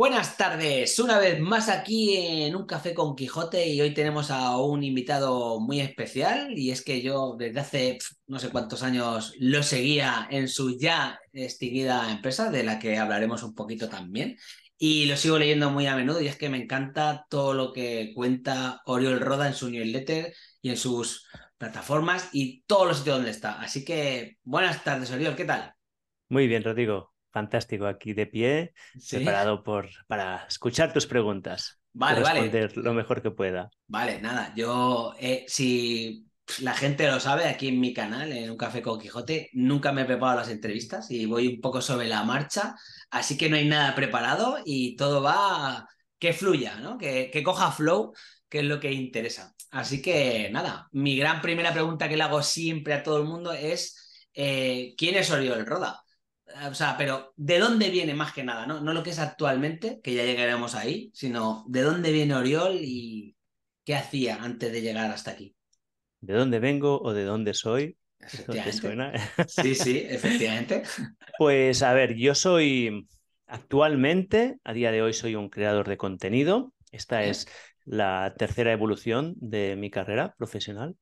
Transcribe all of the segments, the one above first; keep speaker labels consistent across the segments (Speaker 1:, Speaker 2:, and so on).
Speaker 1: Buenas tardes, una vez más aquí en Un Café con Quijote y hoy tenemos a un invitado muy especial y es que yo desde hace no sé cuántos años lo seguía en su ya extinguida empresa de la que hablaremos un poquito también y lo sigo leyendo muy a menudo y es que me encanta todo lo que cuenta Oriol Roda en su newsletter y en sus plataformas y todos los sitios donde está. Así que buenas tardes Oriol, ¿qué tal?
Speaker 2: Muy bien, Rodrigo fantástico aquí de pie, separado preparado por, para escuchar tus preguntas. Vale, responder vale. lo mejor que pueda.
Speaker 1: Vale, nada, yo eh, si la gente lo sabe aquí en mi canal, en Un Café con Quijote, nunca me he preparado las entrevistas y voy un poco sobre la marcha, así que no hay nada preparado y todo va que fluya, ¿no? Que, que coja flow, que es lo que interesa. Así que nada, mi gran primera pregunta que le hago siempre a todo el mundo es, eh, ¿quién es Oriol Roda? Eh, o sea, pero ¿de dónde viene más que nada? ¿no? no lo que es actualmente, que ya llegaremos ahí, sino ¿de dónde viene Oriol y qué hacía antes de llegar hasta aquí?
Speaker 2: ¿De dónde vengo o de dónde soy?
Speaker 1: Sí, sí, efectivamente.
Speaker 2: Pues a ver, yo soy actualmente, a día de hoy soy un creador de contenido. Esta es la tercera evolución de mi carrera profesional.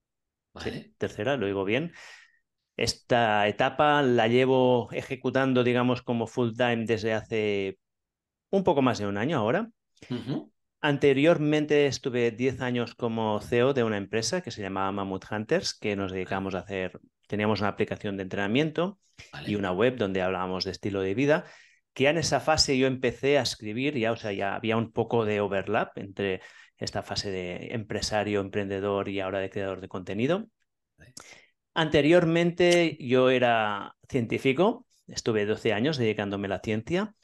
Speaker 2: tercera, lo digo bien. Esta etapa la llevo ejecutando, digamos, como full time desde hace un poco más de un año ahora. Anteriormente estuve 10 años como CEO de una empresa que se llamaba Mammoth Hunters, que nos dedicamos a hacer, teníamos una aplicación de entrenamiento y una web donde hablábamos de estilo de vida, que ya en esa fase yo empecé a escribir, ya, o sea, ya había un poco de overlap entre esta fase de empresario, emprendedor y ahora de creador de contenido. Anteriormente yo era científico, estuve 12 años dedicándome a la ciencia.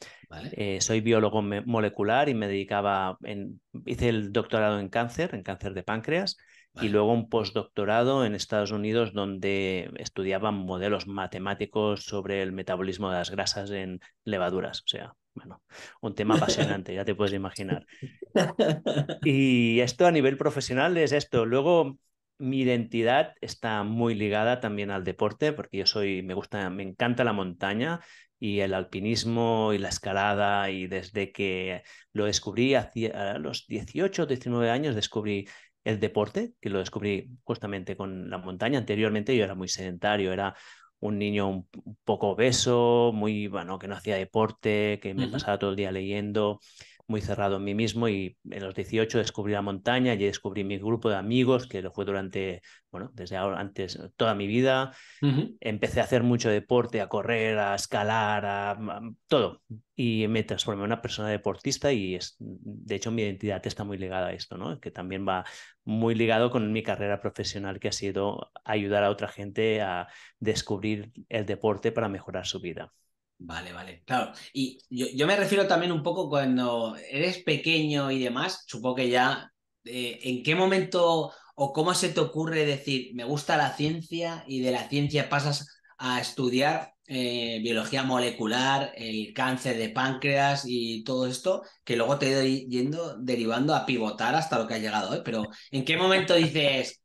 Speaker 2: Eh, soy biólogo molecular y me dedicaba, en, hice el doctorado en cáncer, en cáncer de páncreas, y luego un postdoctorado en Estados Unidos donde estudiaba modelos matemáticos sobre el metabolismo de las grasas en levaduras. O sea, bueno, un tema apasionante, ya te puedes imaginar. Y esto a nivel profesional es esto. Luego mi identidad está muy ligada también al deporte, porque yo soy, me gusta, me encanta la montaña y el alpinismo y la escalada, y desde que lo descubrí hacia, a los 18, o 19 años descubrí el deporte, que lo descubrí justamente con la montaña. Anteriormente yo era muy sedentario, era un niño un poco obeso, muy, bueno, que no hacía deporte, que me pasaba todo el día leyendo muy cerrado en mí mismo y en los 18 descubrí la montaña, y descubrí mi grupo de amigos, que lo fue durante, bueno, desde ahora, antes, toda mi vida. Empecé a hacer mucho deporte, a correr, a escalar, a, a, mm, todo. Y me transformé en una persona deportista y es, de hecho mi identidad está muy ligada a esto, ¿no? Que también va muy ligado con mi carrera profesional, que ha sido ayudar a otra gente a descubrir el deporte para mejorar su vida.
Speaker 1: Vale, vale, claro. Y yo, me refiero también un poco cuando eres pequeño y demás, supongo que ya, eh, ¿en qué momento o cómo se te ocurre decir, me gusta la ciencia y de la ciencia pasas a estudiar eh, biología molecular, el cáncer de páncreas y todo esto, que luego te ido yendo, derivando a pivotar hasta lo que ha llegado hoy, pero ¿en qué momento dices...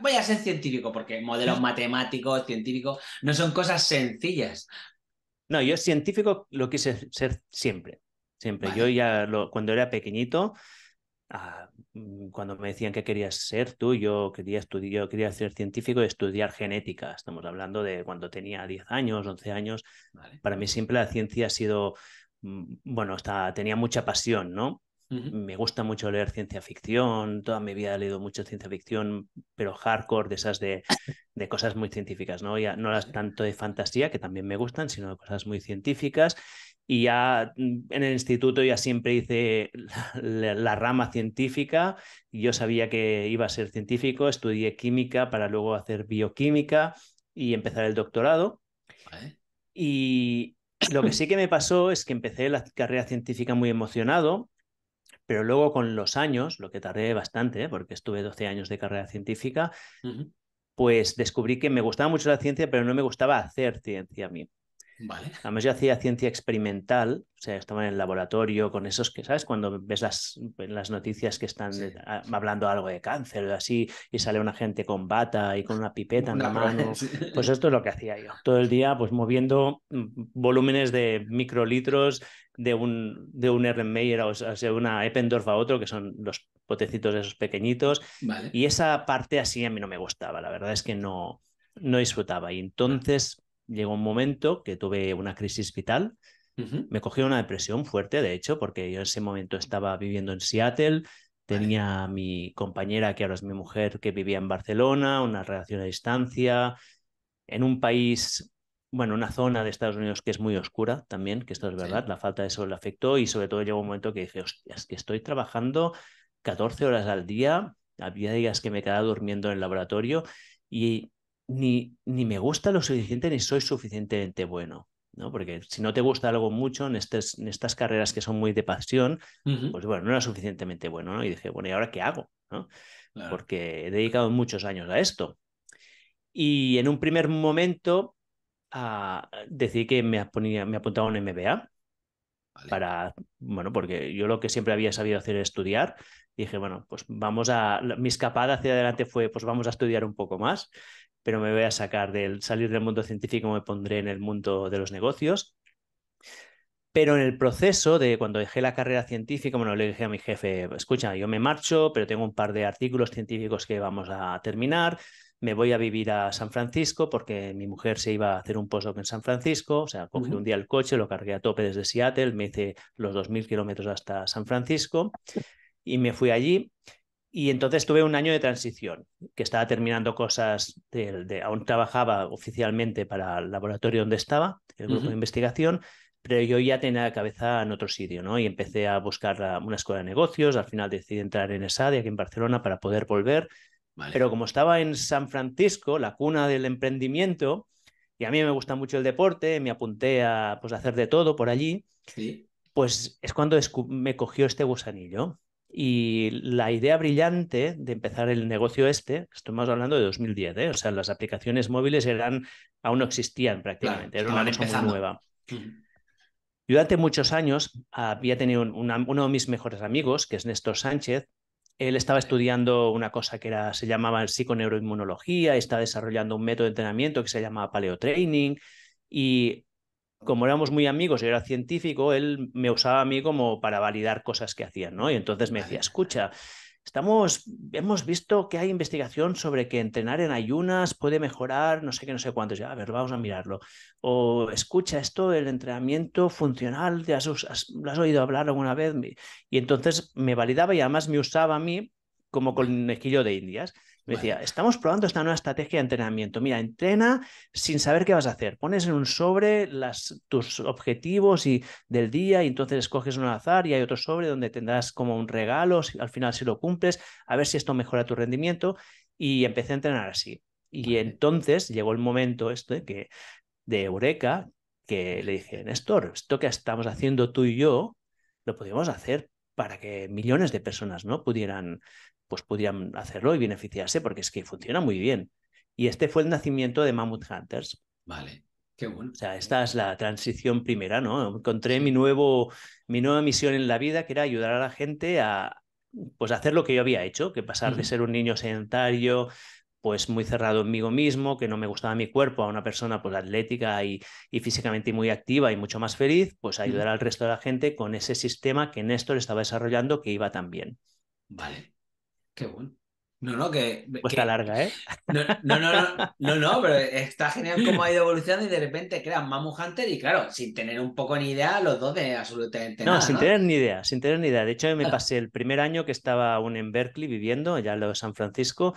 Speaker 1: Voy a ser científico porque modelos matemáticos, científicos, no son cosas sencillas. No, yo científico lo quise ser
Speaker 2: siempre, siempre. Yo ya lo, cuando era pequeñito, ah, mm, cuando me decían que querías ser tú, yo quería estudiar, yo quería ser científico y estudiar genética. Estamos hablando de cuando tenía 10 años, 11 años. Para mí siempre la ciencia ha sido, mm, bueno, hasta, tenía mucha pasión, ¿no? Me gusta mucho leer ciencia ficción, toda mi vida he leído mucho ciencia ficción, pero hardcore, de esas de, cosas muy científicas, ¿no? Ya, no las tanto de fantasía, que también me gustan, sino de cosas muy científicas. Y ya mm, en el instituto ya siempre hice la, rama científica, yo sabía que iba a ser científico, estudié química para luego hacer bioquímica y empezar el doctorado. Y lo que sí que me pasó es que empecé la carrera científica muy emocionado, pero luego con los años, lo que tardé bastante, porque estuve 12 años de carrera científica, pues descubrí que me gustaba mucho la ciencia, pero no me gustaba hacer ciencia a mí. Además, yo hacía ciencia experimental, o sea, estaba en el laboratorio con esos que, ¿sabes? Cuando ves las, las noticias que están hablando algo de cáncer o así, y sale una gente con bata y con una pipeta en la mano. Pues esto es lo que hacía yo. Todo el día, pues moviendo mm, volúmenes de microlitros de un, de un Erlenmeyer o sea, una Eppendorf a otro, que son los potecitos de esos pequeñitos. Y esa parte así a mí no me gustaba, la verdad es que no, no disfrutaba. Y entonces llegó un momento que tuve una crisis vital. Me cogió una depresión fuerte, de hecho, porque yo en ese momento estaba viviendo en Seattle, tenía a mi compañera, que ahora es mi mujer, que vivía en Barcelona, una relación a distancia, en un país bueno, una zona de Estados Unidos que es muy oscura también, que esto es verdad, la falta de sol le afectó y sobre todo llegó un momento que dije, es que estoy trabajando 14 horas al día, había días que me quedaba durmiendo en el laboratorio y ni, me gusta lo suficiente ni soy suficientemente bueno. ¿no? Porque si no te gusta algo mucho en, en estas carreras que son muy de pasión, pues bueno, no era suficientemente bueno, ¿no? Y dije, bueno, ¿y ahora qué hago? ¿no? Porque he dedicado muchos años a esto. Y en un primer momento ah, decidí que me, me apuntaba a un MBA. Para, bueno, porque yo lo que siempre había sabido hacer es estudiar. Dije, bueno, pues vamos a. Mi escapada hacia adelante fue, pues vamos a estudiar un poco más pero me voy a sacar del salir del mundo científico, me pondré en el mundo de los negocios. Pero en el proceso de cuando dejé la carrera científica, bueno, le dije a mi jefe, escucha, yo me marcho, pero tengo un par de artículos científicos que vamos a terminar, me voy a vivir a San Francisco porque mi mujer se iba a hacer un postdoc en San Francisco, o sea, cogí un día el coche, lo cargué a tope desde Seattle, me hice los 2.000 kilómetros hasta San Francisco y me fui allí y entonces tuve un año de transición, que estaba terminando cosas, de, aún trabajaba oficialmente para el laboratorio donde estaba, el grupo de investigación, pero yo ya tenía la cabeza en otro sitio, ¿no? Y empecé a buscar una escuela de negocios, al final decidí entrar en ESADE aquí en Barcelona para poder volver, pero como estaba en San Francisco, la cuna del emprendimiento, y a mí me gusta mucho el deporte, me apunté a pues, hacer de todo por allí, pues es cuando me cogió este gusanillo. Y la idea brillante de empezar el negocio este, estamos hablando de 2010, ¿eh? o sea, las aplicaciones móviles eran, aún no existían prácticamente, era una cosa nueva. durante muchos años había tenido uno de mis mejores amigos, que es Néstor Sánchez. Él estaba estudiando una cosa que era, se llamaba psiconeuroinmunología, estaba desarrollando un método de entrenamiento que se llamaba paleotraining. Y como éramos muy amigos, y era científico, él me usaba a mí como para validar cosas que hacían, ¿no? Y entonces me decía, escucha, estamos, hemos visto que hay investigación sobre que entrenar en ayunas puede mejorar, no sé qué, no sé cuántos. Ya, a ver, vamos a mirarlo. O escucha esto, el entrenamiento funcional, ¿te ¿lo has oído hablar alguna vez? Y entonces me validaba y además me usaba a mí como con conejillo de indias. Me decía, estamos probando esta nueva estrategia de entrenamiento. Mira, entrena sin saber qué vas a hacer. Pones en un sobre tus objetivos y, del día y entonces escoges uno al azar y hay otro sobre donde tendrás como un regalo si, al final si lo cumples, a ver si esto mejora tu rendimiento. Y empecé a entrenar así. Y entonces llegó el momento este que, de Eureka que le dije, Néstor, esto que estamos haciendo tú y yo, lo podríamos hacer para que millones de personas no pudieran pues pudieran hacerlo y beneficiarse porque es que funciona muy bien. Y este fue el nacimiento de Mammoth Hunters. Vale, qué bueno. O sea, esta es la transición primera, ¿no? Encontré mi, nuevo, mi nueva misión en la vida, que era ayudar a la gente a pues, hacer lo que yo había hecho, que pasar de ser un niño sedentario, pues muy cerrado en mí mismo, que no me gustaba mi cuerpo, a una persona pues atlética y, físicamente muy activa y mucho más feliz, pues ayudar al resto de la gente con ese sistema que Néstor estaba desarrollando que iba tan bien. Vale.
Speaker 1: Qué bueno. No, no, que. Está larga, ¿eh? No no, no, no, no, pero está genial cómo ha ido evolucionando y de repente crean Mammoth Hunter y, claro, sin tener un poco ni idea, los dos de absolutamente nada. No, sin tener ni
Speaker 2: idea, sin tener ni idea. De hecho, me ah. pasé el primer año que estaba aún en Berkeley viviendo, allá en San Francisco,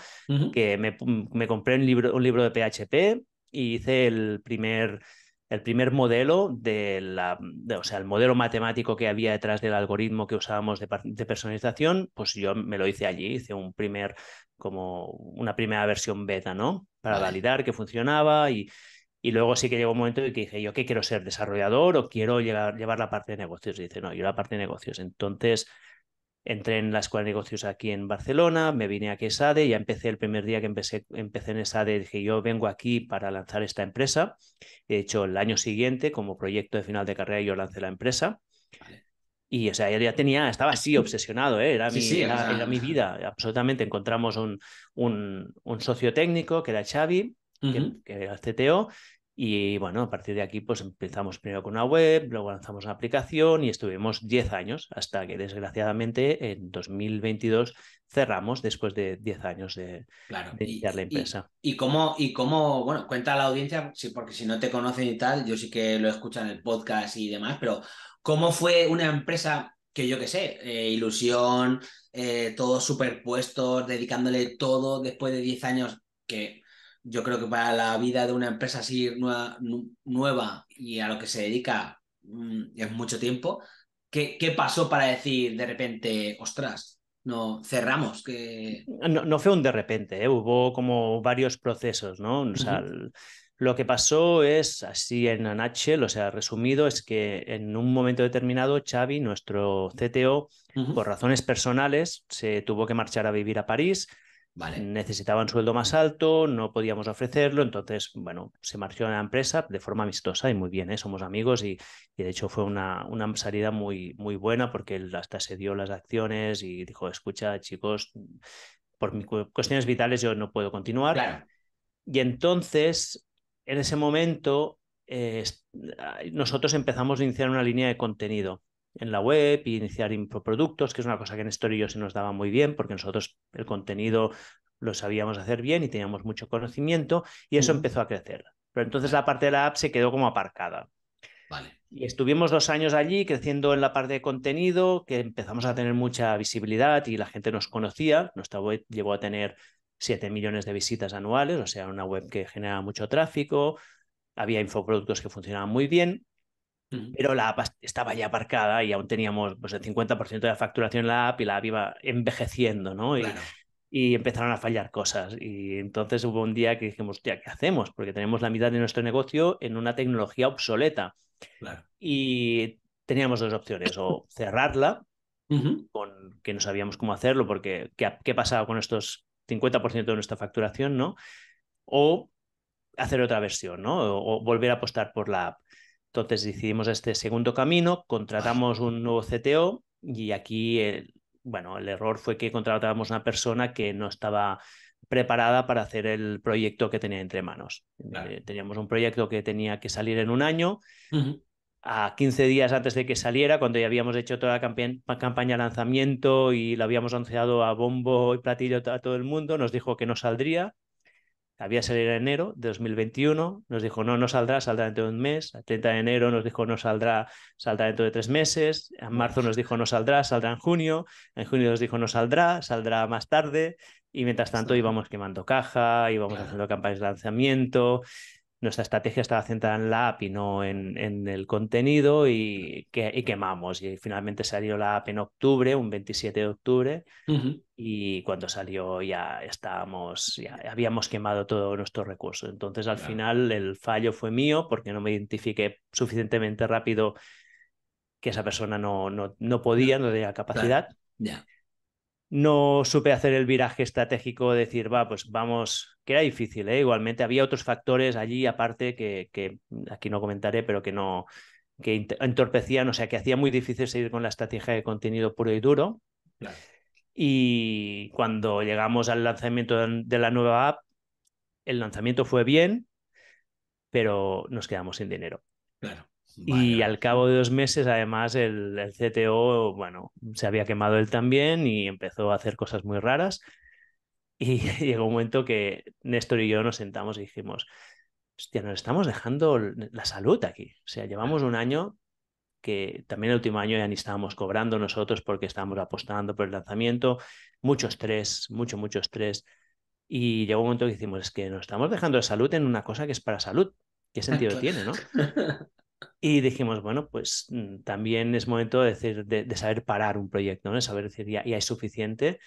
Speaker 2: que me, me, compré un libro, un libro de PHP y hice el primer el primer modelo de la, o sea, el modelo matemático que había detrás del algoritmo que usábamos de, personalización, pues yo me lo hice allí, hice un primer, como una primera versión beta, ¿no? Para validar que funcionaba y, y luego sí que llegó un momento y que dije, yo qué quiero ser desarrollador o quiero llevar la parte de negocios. Y dice, no, yo la parte de negocios. Entonces entré en la Escuela de Negocios aquí en Barcelona, me vine aquí a SADE, ya empecé el primer día que empecé, empecé en SADE, dije yo vengo aquí para lanzar esta empresa. De hecho, el año siguiente, como proyecto de final de carrera, yo lancé la empresa. Y, o sea, ya tenía, estaba así obsesionado, ¿eh? era, mi, era, mi vida, absolutamente. Encontramos un, un, socio técnico que era Xavi, que, que, era el CTO, y bueno, a partir de aquí, pues empezamos primero con una web, luego lanzamos una aplicación y estuvimos 10 años hasta que desgraciadamente en 2022 cerramos después
Speaker 1: de 10 años de, iniciar la empresa. Y, cómo, y cómo, bueno, cuenta a la audiencia, porque si no te conocen y tal, yo sí que lo escuchan en el podcast y demás, pero ¿cómo fue una empresa que yo qué sé, eh, ilusión, eh, todos superpuestos, dedicándole todo después de 10 años que yo creo que para la vida de una empresa así nueva, y a lo que se dedica mm, es mucho tiempo. ¿Qué, ¿Qué, pasó para decir de repente, ostras, no cerramos? Que...
Speaker 2: No, no fue un de repente, ¿eh? hubo como varios procesos, ¿no? O sea, Lo que pasó es, así en Anachel, o sea, resumido, es que en un momento determinado Xavi, nuestro CTO, por razones personales, se tuvo que marchar a vivir a París Necesitaban sueldo más alto, no podíamos ofrecerlo, entonces, bueno, se marchó a la empresa de forma amistosa y muy bien, ¿eh? somos amigos y, de hecho fue una, salida muy, buena porque hasta se dio las acciones y dijo, escucha chicos, por cuestiones vitales yo no puedo continuar. Y entonces, en ese momento, eh, nosotros empezamos a iniciar una línea de contenido en la web y iniciar infoproductos, que es una cosa que en Storio se nos daba muy bien, porque nosotros el contenido lo sabíamos hacer bien y teníamos mucho conocimiento, y eso empezó a crecer. Pero entonces la parte de la app se quedó como aparcada. Vale. Y estuvimos dos años allí creciendo en la parte de contenido, que empezamos a tener mucha visibilidad y la gente nos conocía. Nuestra web llegó a tener 7 millones de visitas anuales, o sea, una web que generaba mucho tráfico. Había infoproductos que funcionaban muy bien, pero la app estaba ya aparcada y aún teníamos pues, el 50% de la facturación en la app y la app iba envejeciendo, ¿no? Y, y, empezaron a fallar cosas. Y entonces hubo un día que dijimos, tía, ¿qué hacemos? Porque tenemos la mitad de nuestro negocio en una tecnología obsoleta. Y teníamos dos opciones, o cerrarla, con, que no sabíamos cómo hacerlo, porque qué, qué pasaba con estos 50% de nuestra facturación, ¿no? O hacer otra versión, ¿no? O, o volver a apostar por la app. Entonces decidimos este segundo camino, contratamos un nuevo CTO y aquí, el, bueno, el error fue que contratábamos una persona que no estaba preparada para hacer el proyecto que tenía entre manos. Eh, teníamos un proyecto que tenía que salir en un año. A 15 días antes de que saliera, cuando ya habíamos hecho toda la campaña de lanzamiento y lo habíamos anunciado a bombo y platillo a todo el mundo, nos dijo que no saldría había salido en enero de 2021, nos dijo no, no saldrá, saldrá dentro de un mes, el 30 de enero nos dijo no saldrá, saldrá dentro de tres meses, en marzo nos dijo no saldrá, saldrá en junio, en junio nos dijo no saldrá, saldrá más tarde, y mientras tanto íbamos quemando caja, íbamos haciendo campañas de lanzamiento, nuestra estrategia estaba centrada en la app y no en, en el contenido y, que, quemamos. Y finalmente salió la app en octubre, un 27 de octubre, y cuando salió ya estábamos, ya habíamos quemado todos nuestros recursos. Entonces al final el fallo fue mío porque no me identifiqué suficientemente rápido que esa persona no, no, podía, no tenía capacidad no supe hacer el viraje estratégico decir, va, pues vamos, que era difícil, ¿eh? igualmente había otros factores allí aparte que, aquí no comentaré, pero que no, que entorpecían, o sea, que hacía muy difícil seguir con la estrategia de contenido puro y duro. Y cuando llegamos al lanzamiento de la nueva app, el lanzamiento fue bien, pero nos quedamos sin dinero. Claro. Y al cabo de dos meses, además, el, el, CTO, bueno, se había quemado él también y empezó a hacer cosas muy raras. Y llegó un momento que Néstor y yo nos sentamos y dijimos, hostia, nos estamos dejando la salud aquí. O sea, llevamos un año que también el último año ya ni estábamos cobrando nosotros porque estábamos apostando por el lanzamiento, mucho estrés, mucho, mucho estrés. Y llegó un momento que dijimos, es que nos estamos dejando la salud en una cosa que es para salud. ¿Qué sentido tiene, no? Y dijimos, bueno, pues mm, también es momento de, decir, de, saber parar un proyecto, ¿no? De saber decir, ya, es suficiente.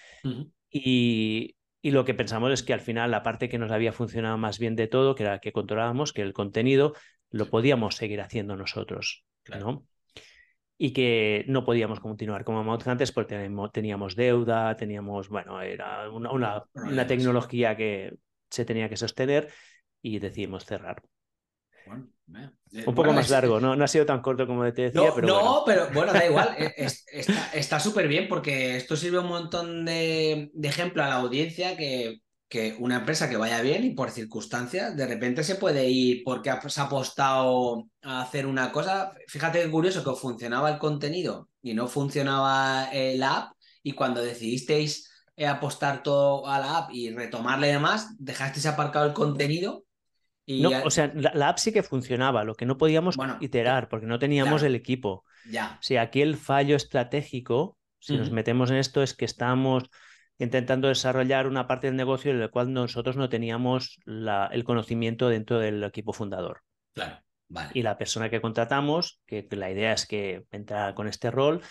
Speaker 2: y, lo que pensamos es que al final la parte que nos había funcionado más bien de todo, que era que controlábamos, que el contenido, lo podíamos seguir haciendo nosotros, Y que no podíamos continuar como antes porque teníamos, deuda, teníamos, bueno, era una, una tecnología que se tenía que sostener y decidimos cerrar. Bueno, eh, un poco más largo, ¿no? No ha sido tan corto como te decía, no, pero. No, pero bueno, da igual.
Speaker 1: está súper bien porque esto sirve un montón de, ejemplo a la audiencia que, que, una empresa que vaya bien y por circunstancias, de repente se puede ir porque se ha apostado a hacer una cosa. Fíjate que curioso que funcionaba el contenido y no funcionaba el eh, app, y cuando decidisteis eh, apostar todo a la app y retomarle demás, dejasteis aparcado el contenido o sea, la,
Speaker 2: app sí que funcionaba, lo que no podíamos iterar porque no teníamos el equipo. Ya. aquí el fallo estratégico, si nos metemos en esto, es que estamos intentando desarrollar una parte del negocio en la cual nosotros no teníamos el conocimiento dentro del equipo fundador. Claro, vale. Y la persona que contratamos, que la idea es que entra con este rol,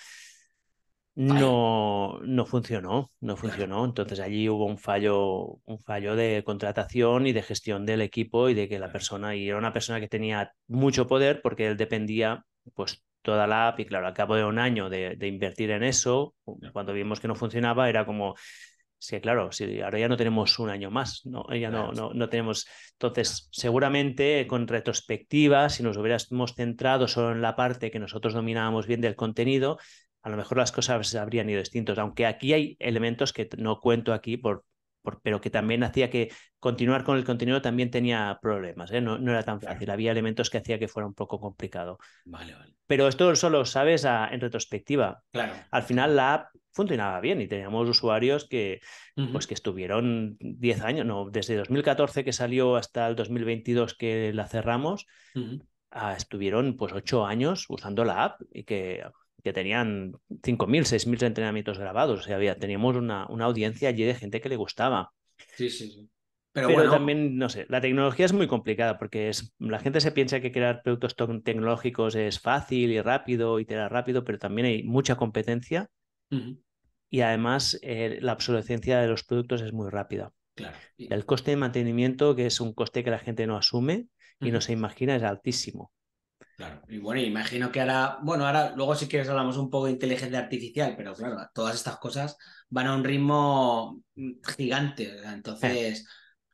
Speaker 2: no, no funcionó, no funcionó. Entonces allí hubo un fallo, un fallo de contratación y de gestión del equipo y de que la persona, y era una persona que tenía mucho poder porque él dependía, pues toda la app y claro, al cabo de un año de, invertir en eso, cuando vimos que no funcionaba, era como, sí, claro, sí, ahora ya no tenemos un año más, ¿no? Eh, ya no, no, no tenemos. Entonces, seguramente con retrospectiva, si nos hubiéramos centrado solo en la parte que nosotros dominábamos bien del contenido, a lo mejor las cosas habrían ido distintos, aunque aquí hay elementos que no cuento aquí, por, pero que también hacía que continuar con el contenido también tenía problemas, ¿eh? no, era tan fácil, había elementos que hacía que fuera un poco complicado. Vale, vale. Pero esto solo sabes en retrospectiva. Claro. Al final la app funcionaba bien y teníamos usuarios que, pues que estuvieron 10 años, no, desde 2014 que salió hasta el 2022 que la cerramos. Ah, estuvieron pues ocho años usando la app y que que tenían 5.000, 6.000 entrenamientos grabados. O sea, había, teníamos una, audiencia allí de gente que le gustaba. Sí, sí, sí. Pero, también, no sé, la tecnología es muy complicada porque es, la gente se piensa que crear productos tecnológicos es fácil y rápido, y te da rápido, pero también hay mucha competencia y además eh, la obsolescencia de los productos es muy rápida. Claro. El coste de mantenimiento, que es un coste que la gente no asume y no se imagina, es altísimo.
Speaker 1: Claro, y bueno, imagino que ahora, bueno, ahora luego si quieres hablamos un poco de inteligencia artificial, pero claro, todas estas cosas van a un ritmo mm, gigante. entonces,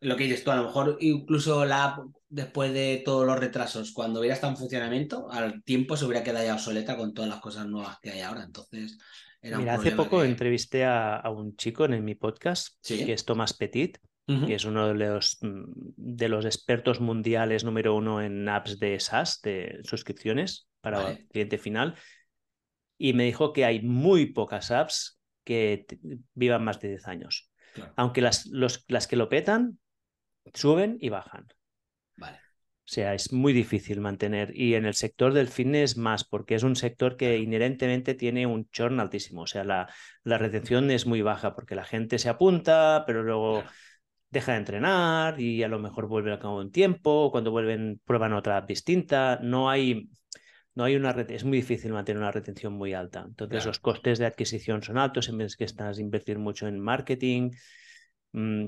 Speaker 1: lo que dices tú, a lo mejor incluso la app, después de todos los retrasos, cuando hubiera estado en funcionamiento, al tiempo se hubiera quedado ya obsoleta con todas las cosas nuevas que hay ahora. Entonces, era Mira, hace poco
Speaker 2: entrevisté a, un chico en, mi podcast, que es Tomás Petit, que es uno de los, mm, de los expertos mundiales número uno en apps de SaaS, de suscripciones para cliente final. Y me dijo que hay muy pocas apps que vivan más de 10 años. Aunque las, las que lo petan suben y bajan. O sea, es muy difícil mantener. Y en el sector del fitness más, porque es un sector que inherentemente tiene un chorn altísimo. O sea, la, la retención es muy baja porque la gente se apunta, pero luego deja de entrenar y a lo mejor vuelve a cabo un tiempo, cuando vuelven prueban otra distinta, no hay, no hay una es muy difícil mantener una retención muy alta. Entonces los costes de adquisición son altos en vez que estás invertir mucho en marketing. Mm,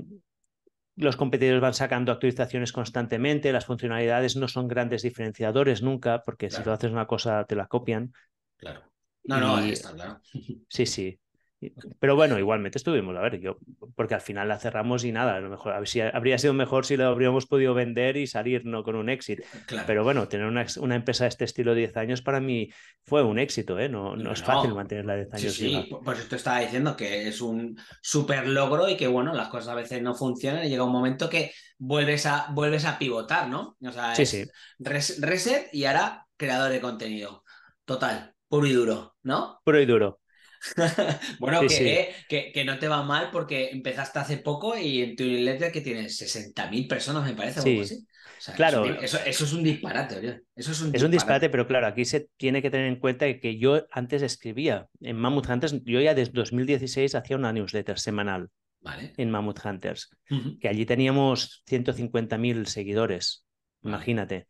Speaker 2: los competidores van sacando actualizaciones constantemente, las funcionalidades no son grandes diferenciadores nunca, porque si tú haces una cosa te la copian. Claro. No, no, ahí está, claro. Sí, sí. Pero bueno, igualmente estuvimos, a ver, yo, porque al final la cerramos y nada, a lo mejor habría sido mejor si lo habríamos podido vender y salir con un éxito. Eh, pero bueno, tener una, empresa de este estilo 10 años para mí fue un éxito, ¿eh? No, no, es fácil mantenerla
Speaker 1: 10 años. Sí, sí. esto estaba diciendo que es un super logro y que bueno, las cosas a veces no funcionan y llega un momento que vuelves a, vuelves a pivotar, ¿no? O sea, sí, sí. reset y ahora creador de contenido. Total, puro y duro, ¿no?
Speaker 2: Puro y duro. bueno, eh,
Speaker 1: que, no te va mal porque empezaste hace poco y en tu newsletter que tienes 60.000 personas, me parece, claro. Eso, es un disparate, Eso es un, es un disparate,
Speaker 2: pero claro, aquí se tiene que tener en cuenta que yo antes escribía. En Mammoth Hunters, yo ya desde 2016 hacía una newsletter semanal. Vale. En Mammoth Hunters, que allí teníamos 150.000 seguidores. Imagínate.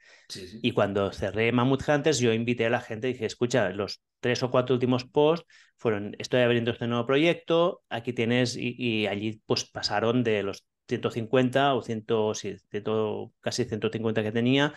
Speaker 2: Y cuando cerré Mammoth Hunters, yo invité a la gente y dije, escucha, los tres o cuatro últimos posts fueron, estoy abriendo este nuevo proyecto, aquí tienes, y, allí pues pasaron de los 150 o 100, casi 150 que tenía,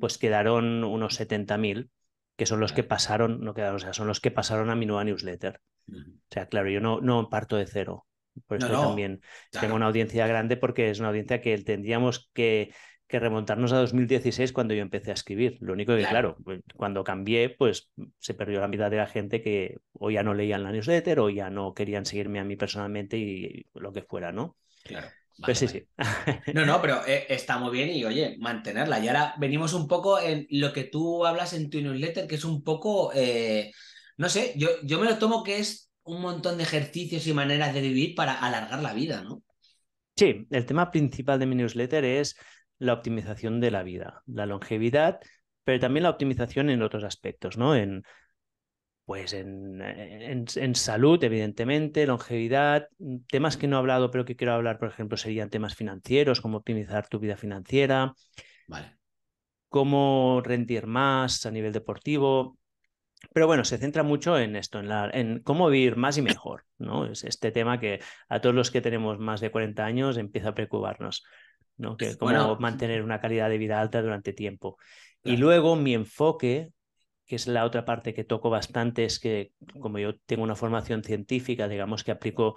Speaker 2: pues quedaron unos 70.000, que son los que pasaron, no quedaron, o sea, son los que pasaron a mi nueva newsletter. O sea, claro, yo no, no parto de cero. Por eso también tengo una audiencia grande porque es una audiencia que tendríamos que que remontarnos a 2016 cuando yo empecé a escribir. Lo único que, claro, mm, cuando cambié, pues mm, se perdió la mitad de la gente que o ya no leían la newsletter o ya no querían seguirme a mí personalmente y lo que fuera, ¿no? Claro. pues sí, sí.
Speaker 1: No, no, pero eh, está muy bien y oye, mantenerla. Y ahora venimos un poco en lo que tú hablas en tu newsletter, que es un poco, eh, no sé, yo, yo me lo tomo que es un montón de ejercicios y maneras de vivir para alargar la vida, ¿no?
Speaker 2: Sí, el tema principal de mi newsletter es la optimización de la vida, la longevidad, pero también la optimización en otros aspectos, ¿no? En, pues en, salud, evidentemente, longevidad, temas que no he hablado, pero que quiero hablar, por ejemplo, serían temas financieros, cómo optimizar tu vida financiera, cómo rendir más a nivel deportivo. Pero bueno, se centra mucho en esto, en, la, en cómo vivir más y mejor, ¿no? Es este tema que a todos los que tenemos más de 40 años empieza a preocuparnos. ¿no? Que como mantener una calidad de vida alta durante tiempo. Y luego mi enfoque, que es la otra parte que toco bastante, es que como yo tengo una formación científica, digamos que aplico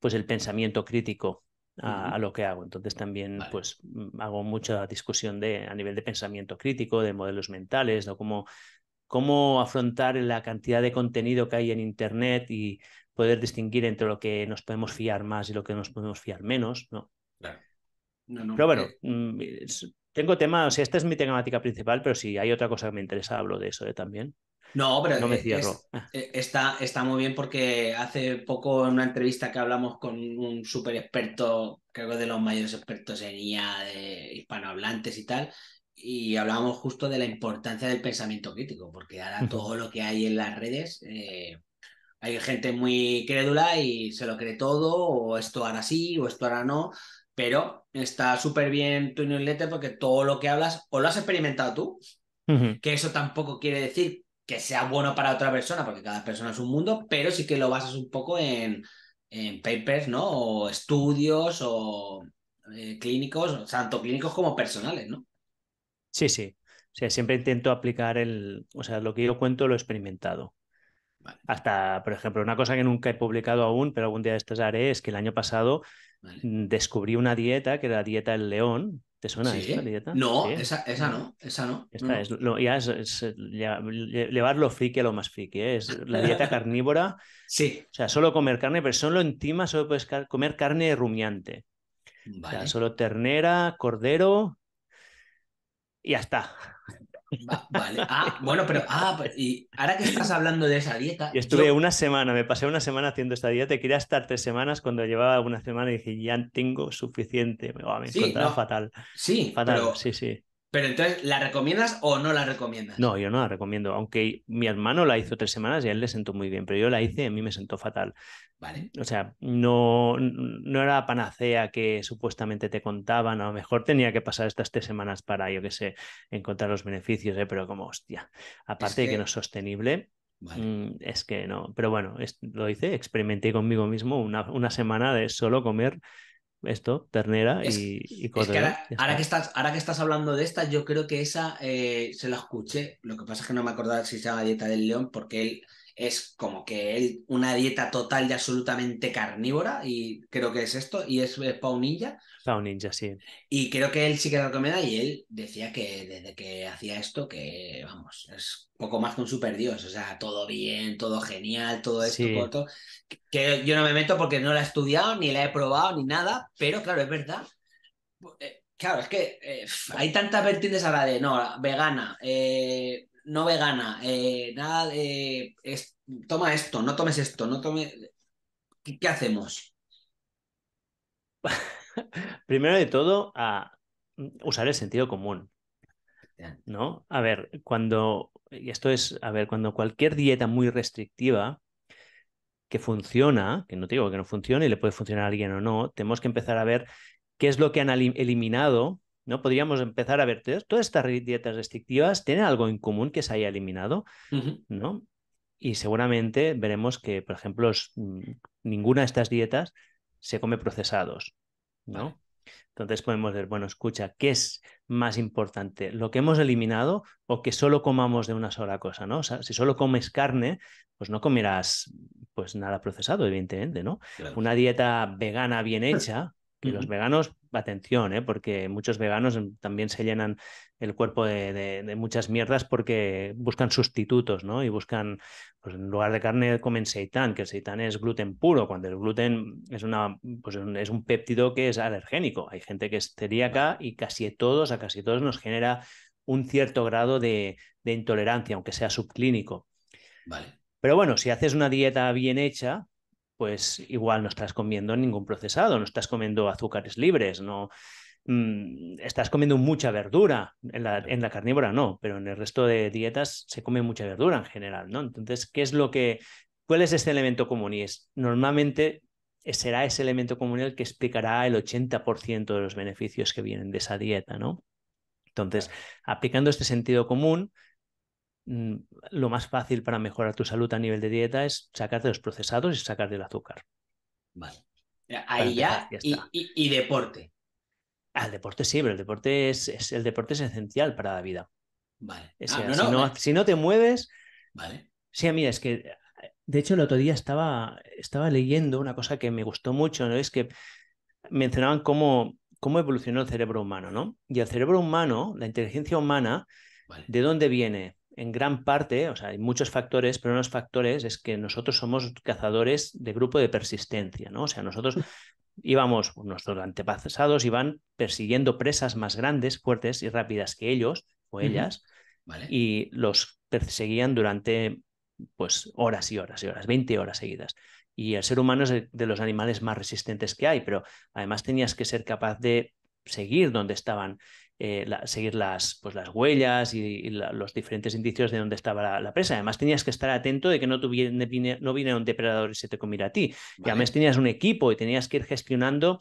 Speaker 2: pues el pensamiento crítico a, lo que hago. Entonces también pues mm, hago mucha discusión de, a nivel de pensamiento crítico, de modelos mentales, cómo, cómo afrontar la cantidad de contenido que hay en Internet y poder distinguir entre lo que nos podemos fiar más y lo que nos podemos fiar menos. ¿no? pero bueno, eh. mm, tengo temas o esta es mi temática principal, pero si hay otra cosa que me interesa, hablo de eso eh, también. No, pero no me cierro.
Speaker 1: Eh, está, está muy bien porque hace poco en una entrevista que hablamos con un súper experto, creo que de los mayores expertos en IA de hispanohablantes y tal, y hablábamos justo de la importancia del pensamiento crítico, porque ahora todo lo que hay en las redes, hay gente muy crédula y se lo cree todo, o esto ahora sí, o esto ahora no, pero está súper bien tu newsletter porque todo lo que hablas o lo has experimentado tú, que eso tampoco quiere decir que sea bueno para otra persona, porque cada persona es un mundo, pero sí que lo basas un poco en, papers, ¿no? O estudios o eh, clínicos, tanto clínicos como personales, ¿no?
Speaker 2: Sí, sí. O sea, siempre intento aplicar el, o sea, lo que yo cuento lo he experimentado. Hasta, por ejemplo, una cosa que nunca he publicado aún, pero algún día de estas haré, es que el año pasado Mm, descubrí una dieta que era dieta El León. ¿Te suena esa esta dieta? No, esa,
Speaker 1: no, esa no. Es,
Speaker 2: lo, ya es, eh, llevar lo friki a lo más friki, ¿eh? es la dieta carnívora. sí. O sea, solo comer carne, pero solo en Tima solo puedes comer carne rumiante. Vale. solo ternera, cordero
Speaker 1: y ya está vale. Ah, bueno, pero ah, pues, y ahora que estás hablando de esa dieta. Y estuve
Speaker 2: una semana, me pasé una semana haciendo esta dieta. y Quería estar tres semanas cuando llevaba una semana y dije, ya tengo suficiente. Me, oh, me fatal. Sí, fatal. Sí, sí.
Speaker 1: Pero entonces, ¿la recomiendas o no la recomiendas?
Speaker 2: No, yo no la recomiendo, aunque mi hermano la hizo tres semanas y a él le sentó muy bien, pero yo la hice y a mí me sentó fatal. Vale. O sea, no, no era la panacea que supuestamente te contaban, a lo mejor tenía que pasar estas tres semanas para, yo qué sé, encontrar los beneficios, ¿eh? pero como, hostia, aparte de que no es sostenible, mm, Es que no, pero bueno, lo hice, experimenté conmigo mismo una, una, semana de solo comer esto, ternera y, y ahora,
Speaker 1: que estás, ahora que estás hablando de esta, yo creo que esa eh, se la escuché. Lo que pasa es que no me acordaba si llama dieta del león, porque él es como que él, una dieta total y absolutamente carnívora, y creo que es esto, y es paunilla Ninja. sí. Y creo que él sí que recomienda, y él decía que desde que hacía esto, que vamos, es poco más que un super dios, o sea, todo bien, todo genial, todo esto, y todo, que yo no me meto porque no la he estudiado, ni la he probado, ni nada, pero claro, es verdad. Eh, claro, es que eh, hay tantas vertientes la de, no, vegana, eh, no vegana, eh, nada eh, es, toma esto, no tomes esto, no tomes... ¿Qué, hacemos?
Speaker 2: Primero de todo, a usar el sentido común. ¿No? A ver, cuando, y esto es, a ver, cuando cualquier dieta muy restrictiva que funciona, que no te digo que no funcione, y le puede funcionar a alguien o no, tenemos que empezar a ver qué es lo que han eliminado ¿no? Podríamos empezar a ver, todas estas dietas restrictivas tienen algo en común que se haya eliminado, ¿no? Y seguramente veremos que, por ejemplo, mm, ninguna de estas dietas se come procesados, ¿no? Entonces podemos ver, bueno, escucha, ¿qué es más importante? ¿Lo que hemos eliminado o que solo comamos de una sola cosa, ¿no? O sea, si solo comes carne, pues no comerás pues nada procesado, evidentemente, ¿no? Una dieta vegana bien hecha, y los veganos, atención, ¿eh? porque muchos veganos también se llenan el cuerpo de, muchas mierdas porque buscan sustitutos, ¿no? Y buscan, pues en lugar de carne comen seitan, que el seitan es gluten puro, cuando el gluten es, una, pues es un péptido que es alergénico. Hay gente que es celíaca y casi todos, a casi todos nos genera un cierto grado de, de intolerancia, aunque sea subclínico. Vale. Pero bueno, si haces una dieta bien hecha, pues igual no estás comiendo ningún procesado, no estás comiendo azúcares libres, no mm, estás comiendo mucha verdura. En la, en la, carnívora no, pero en el resto de dietas se come mucha verdura en general, ¿no? Entonces, ¿qué es lo que, cuál es este elemento común? Y es normalmente será ese elemento común el que explicará el 80% de los beneficios que vienen de esa dieta, ¿no? Entonces, aplicando este sentido común, Mm, lo más fácil para mejorar tu salud a nivel de dieta es sacarte los procesados y sacar el azúcar.
Speaker 1: Vale. Ahí ya, Y, deporte.
Speaker 2: Al ah, deporte sí, pero el deporte es, el deporte es esencial para la vida. Vale. Ah, si, no, eh. si, no, te mueves. Vale. Sí, mí es que de hecho el otro día estaba, estaba leyendo una cosa que me gustó mucho, ¿no? Es que mencionaban cómo, cómo evolucionó el cerebro humano, ¿no? Y el cerebro humano, la inteligencia humana, ¿de dónde viene? en gran parte, o sea, hay muchos factores, pero uno de los factores es que nosotros somos cazadores de grupo de persistencia, ¿no? O sea, nosotros mm. íbamos, nuestros antepasados iban persiguiendo presas más grandes, fuertes y rápidas que ellos o ellas, y los perseguían durante pues horas y horas y horas, 20 horas seguidas. Y el ser humano es de, de los animales más resistentes que hay, pero además tenías que ser capaz de seguir donde estaban eh, seguir las, pues las huellas y, los diferentes indicios de dónde estaba la, presa. Además, tenías que estar atento de que no, tuviera, no viniera un depredador y se te comiera a ti. Y además tenías un equipo y tenías que ir gestionando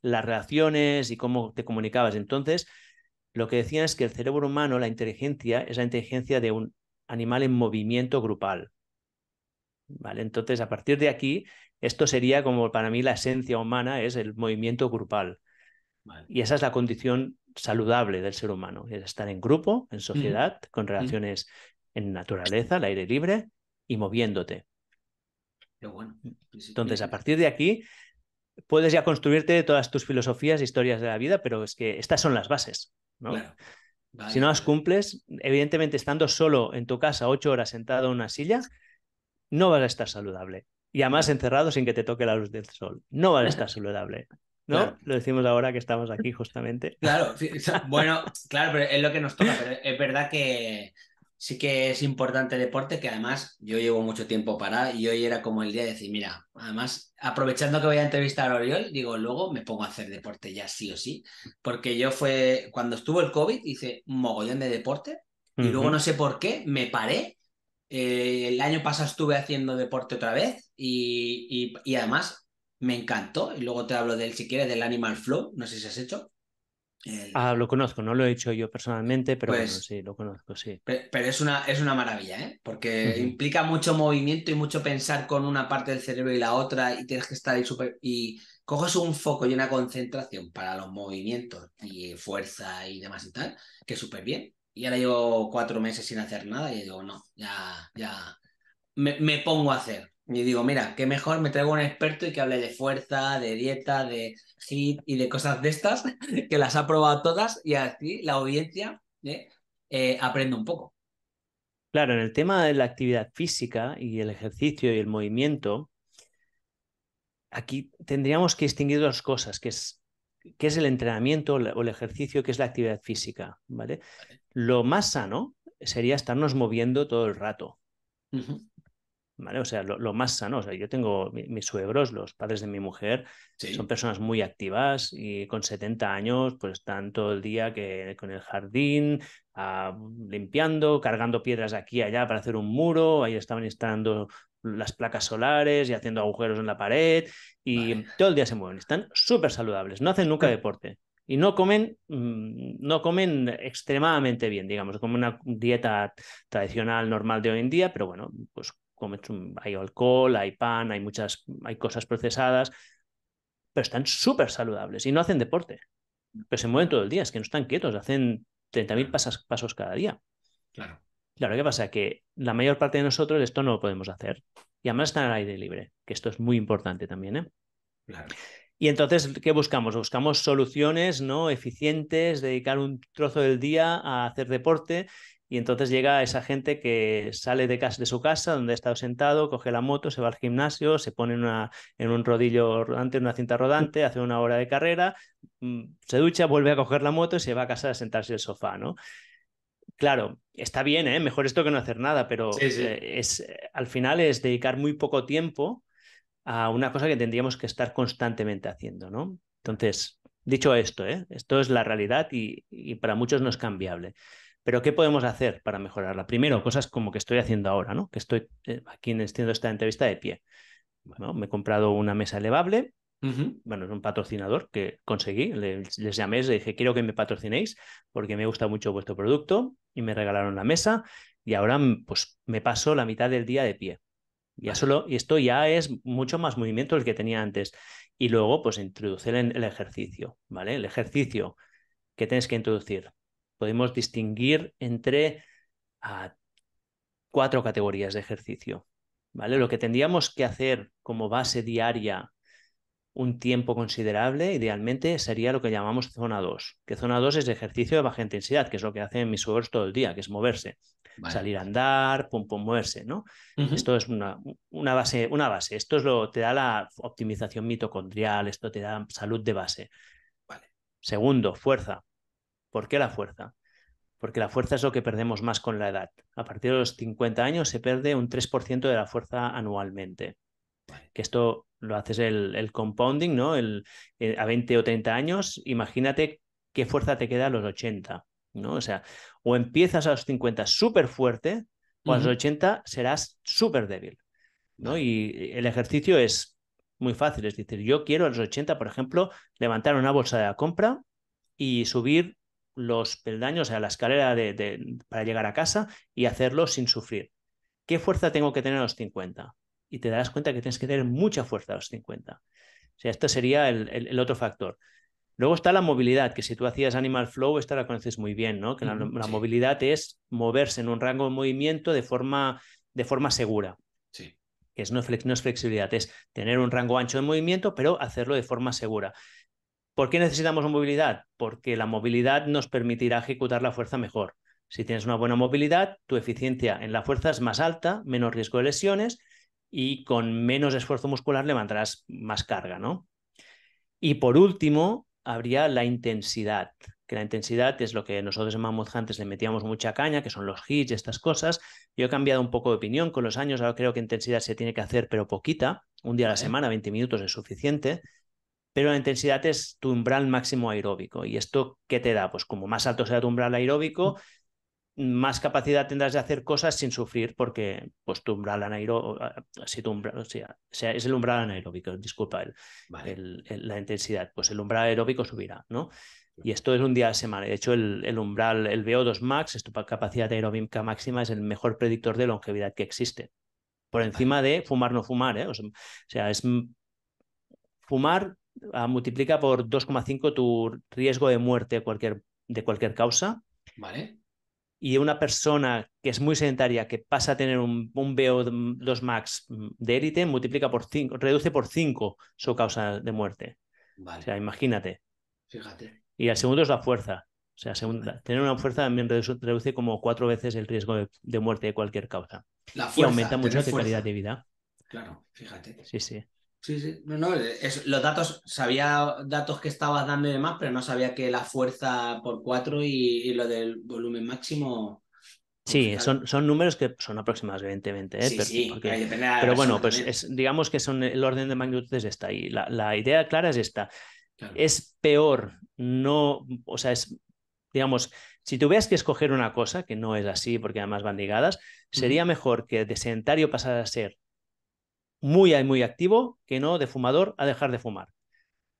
Speaker 2: las relaciones y cómo te comunicabas. Entonces, lo que decían es que el cerebro humano, la inteligencia, es la inteligencia de un animal en movimiento grupal. ¿Vale? Entonces, a partir de aquí, esto sería como para mí la esencia humana es el movimiento grupal. Y esa es la condición saludable del ser humano, es estar en grupo, en mm. sociedad, con mm. relaciones en naturaleza, al aire libre y moviéndote. Mm. Entonces, a partir de aquí, puedes ya construirte todas tus filosofías, e historias de la vida, pero es que estas son las bases, ¿no? Si no las cumples, evidentemente estando solo en tu casa ocho horas sentado en una silla, no vas a estar saludable. Y además encerrado sin que te toque la luz del sol. No vas a estar saludable. ¿no? Lo decimos ahora que estamos aquí justamente. Claro,
Speaker 1: bueno, claro, pero es lo que nos toca, es verdad que sí que es importante el deporte, que además yo llevo mucho tiempo parado y hoy era como el día de decir, mira, además, aprovechando que voy a entrevistar a Oriol, digo, luego me pongo a hacer deporte ya sí o sí, porque yo fue, cuando estuvo el COVID, hice un mogollón de deporte y luego no sé por qué, me paré. Eh, el año pasado estuve haciendo deporte otra vez y, y, y además me encantó. Y luego te hablo del, si quieres, del Animal Flow. No sé si has hecho.
Speaker 2: Ah, lo conozco, no lo he hecho yo personalmente, pero bueno, pues sí,
Speaker 1: lo conozco, sí. Pero, es, una, es una maravilla, ¿eh? Porque implica mucho movimiento y mucho pensar con una parte del cerebro y la otra, y tienes que estar ahí súper. Y coges un foco y una concentración para los movimientos y fuerza y demás y tal, que es súper bien. Y ahora llevo cuatro meses sin hacer nada y digo, no, ya, ya me pongo a hacer. Y digo, mira, qué mejor me traigo un experto y que hable de fuerza, de dieta, de hit y de cosas de estas, que las ha probado todas y así la audiencia ¿eh? Eh, aprende un poco.
Speaker 2: Claro, en el tema de la actividad física y el ejercicio y el movimiento, aquí tendríamos que distinguir dos cosas, que es, que es el entrenamiento o el ejercicio, que es la actividad física, ¿vale? Lo más sano sería estarnos moviendo todo el rato. O sea, lo, más sano. sea, yo tengo mis suegros, los padres de mi mujer, son personas muy activas y con 70 años, pues están todo el día que, con el jardín, ah, limpiando, cargando piedras aquí y allá para hacer un muro, ahí estaban instalando las placas solares y haciendo agujeros en la pared y todo el día se mueven, están súper saludables, no hacen nunca deporte y no comen, mm, no comen extremadamente bien, digamos, como una dieta tradicional normal de hoy en día, pero bueno, pues como hay alcohol, hay pan, hay muchas, hay cosas procesadas, pero están súper saludables y no hacen deporte. Pero se mueven todo el día, es que no están quietos, hacen 30.000 pasos, cada día. Claro. Claro, ¿qué pasa? Que la mayor parte de nosotros esto no lo podemos hacer. Y además están al aire libre, que esto es muy importante también, ¿eh? Y entonces, ¿qué buscamos? Buscamos soluciones ¿no? eficientes, dedicar un trozo del día a hacer deporte y entonces llega esa gente que sale de, casa, de su casa, donde ha estado sentado, coge la moto, se va al gimnasio, se pone en, una, en un rodillo rodante, en una cinta rodante, hace una hora de carrera, mm, se ducha, vuelve a coger la moto y se va a casa a sentarse en el sofá, ¿no? Claro, está bien, ¿eh? mejor esto que no hacer nada, pero eh, Es, eh, al final es dedicar muy poco tiempo a una cosa que tendríamos que estar constantemente haciendo, ¿no? Entonces, dicho esto, esto es la realidad y, y para muchos no es cambiable. Pero ¿qué podemos hacer para mejorarla? Primero, cosas como que estoy haciendo ahora, ¿no? Que estoy eh, aquí haciendo esta entrevista de pie. Bueno, me he comprado una mesa elevable. Bueno, es un patrocinador que conseguí. Les, llamé, les dije, quiero que me patrocinéis porque me gusta mucho vuestro producto y me regalaron la mesa y ahora mm, pues me paso la mitad del día de pie. Ya solo, y esto ya es mucho más movimiento del que tenía antes. Y luego, pues introducir el, el ejercicio, ¿vale? El ejercicio que tienes que introducir podemos distinguir entre ah, cuatro categorías de ejercicio. ¿vale? Lo que tendríamos que hacer como base diaria un tiempo considerable, idealmente, sería lo que llamamos zona 2, que zona 2 es ejercicio de baja intensidad, que es lo que hacen mis suegros todo el día, que es moverse, salir a andar, pum, pum, moverse, ¿no? Esto es una, una, base, una base, esto es lo te da la optimización mitocondrial, esto te da salud de base. Segundo, fuerza. ¿Por qué la fuerza? Porque la fuerza es lo que perdemos más con la edad. A partir de los 50 años se pierde un 3% de la fuerza anualmente. Que esto lo haces el, compounding, ¿no? El, eh, a 20 o 30 años, imagínate qué fuerza te queda a los 80, ¿no? O sea, o empiezas a los 50 súper fuerte o a los 80 serás súper débil, ¿no? Y eh, el ejercicio es muy fácil, es decir, yo quiero a los 80, por ejemplo, levantar una bolsa de la compra y subir los peldaños o sea, la escalera para llegar a casa y hacerlo sin sufrir. ¿Qué fuerza tengo que tener a los 50? Y te darás cuenta que tienes que tener mucha fuerza a los 50. O sea, este sería el, otro factor. Luego está la movilidad, que si tú hacías Animal Flow, esta la conoces muy bien, ¿no? Que la, movilidad es moverse en un rango de movimiento de forma, de forma segura. Sí. Que es, no es flexibilidad, es tener un rango ancho de movimiento, pero hacerlo de forma segura. ¿Por qué necesitamos movilidad? Porque la movilidad nos permitirá ejecutar la fuerza mejor. Si tienes una buena movilidad, tu eficiencia en la fuerza es más alta, menos riesgo de lesiones y con menos esfuerzo muscular levantarás más carga, ¿no? Y por último, habría la intensidad, que la intensidad es lo que nosotros en Mammoth antes le metíamos mucha caña, que son los hits, estas cosas. Yo he cambiado un poco de opinión con los años, ahora creo que intensidad se tiene que hacer, pero poquita, un día a la semana, 20 minutos es suficiente pero la intensidad es tu umbral máximo aeróbico. ¿Y esto qué te da? Pues como más alto sea tu umbral aeróbico, más capacidad tendrás de hacer cosas sin sufrir porque pues tu umbral anaeróbico, ah, si tu umbral, o sea, es el umbral anaeróbico, disculpa, la intensidad, pues el umbral aeróbico subirá, ¿no? Y esto es un día a la semana. De hecho, el, umbral, el VO2 max, es tu capacidad aeróbica máxima, es el mejor predictor de longevidad que existe. Por encima de fumar, no fumar. ¿eh? O sea, es fumar Ah, multiplica por 2,5 tu riesgo de muerte cualquier, de cualquier causa. Vale. Y una persona que es muy sedentaria, que pasa a tener un, un 2 max de élite, multiplica por 5, reduce por 5 su causa de muerte. Vale. O sea, imagínate. Fíjate. Y el segundo es la fuerza. O sea, tener una fuerza también reduce como cuatro veces el riesgo de, muerte de cualquier causa. La fuerza, y aumenta mucho tu calidad de vida.
Speaker 1: Claro, fíjate. Sí, sí. Sí, sí. No, no, los datos, sabía datos que estabas dando y demás, pero no sabía que la fuerza por cuatro y, lo del volumen máximo.
Speaker 2: Pues, sí, son, son números que son aproximados, evidentemente. ¿eh? Sí, pero, pero bueno, pues digamos que son el orden de magnitudes es esta La, la idea clara es esta. Es peor, no, o sea, es, digamos, si tuvieras que escoger una cosa, que no es así porque además van ligadas, sería mejor que de sentario pasara a ser muy, muy activo que no de fumador a dejar de fumar.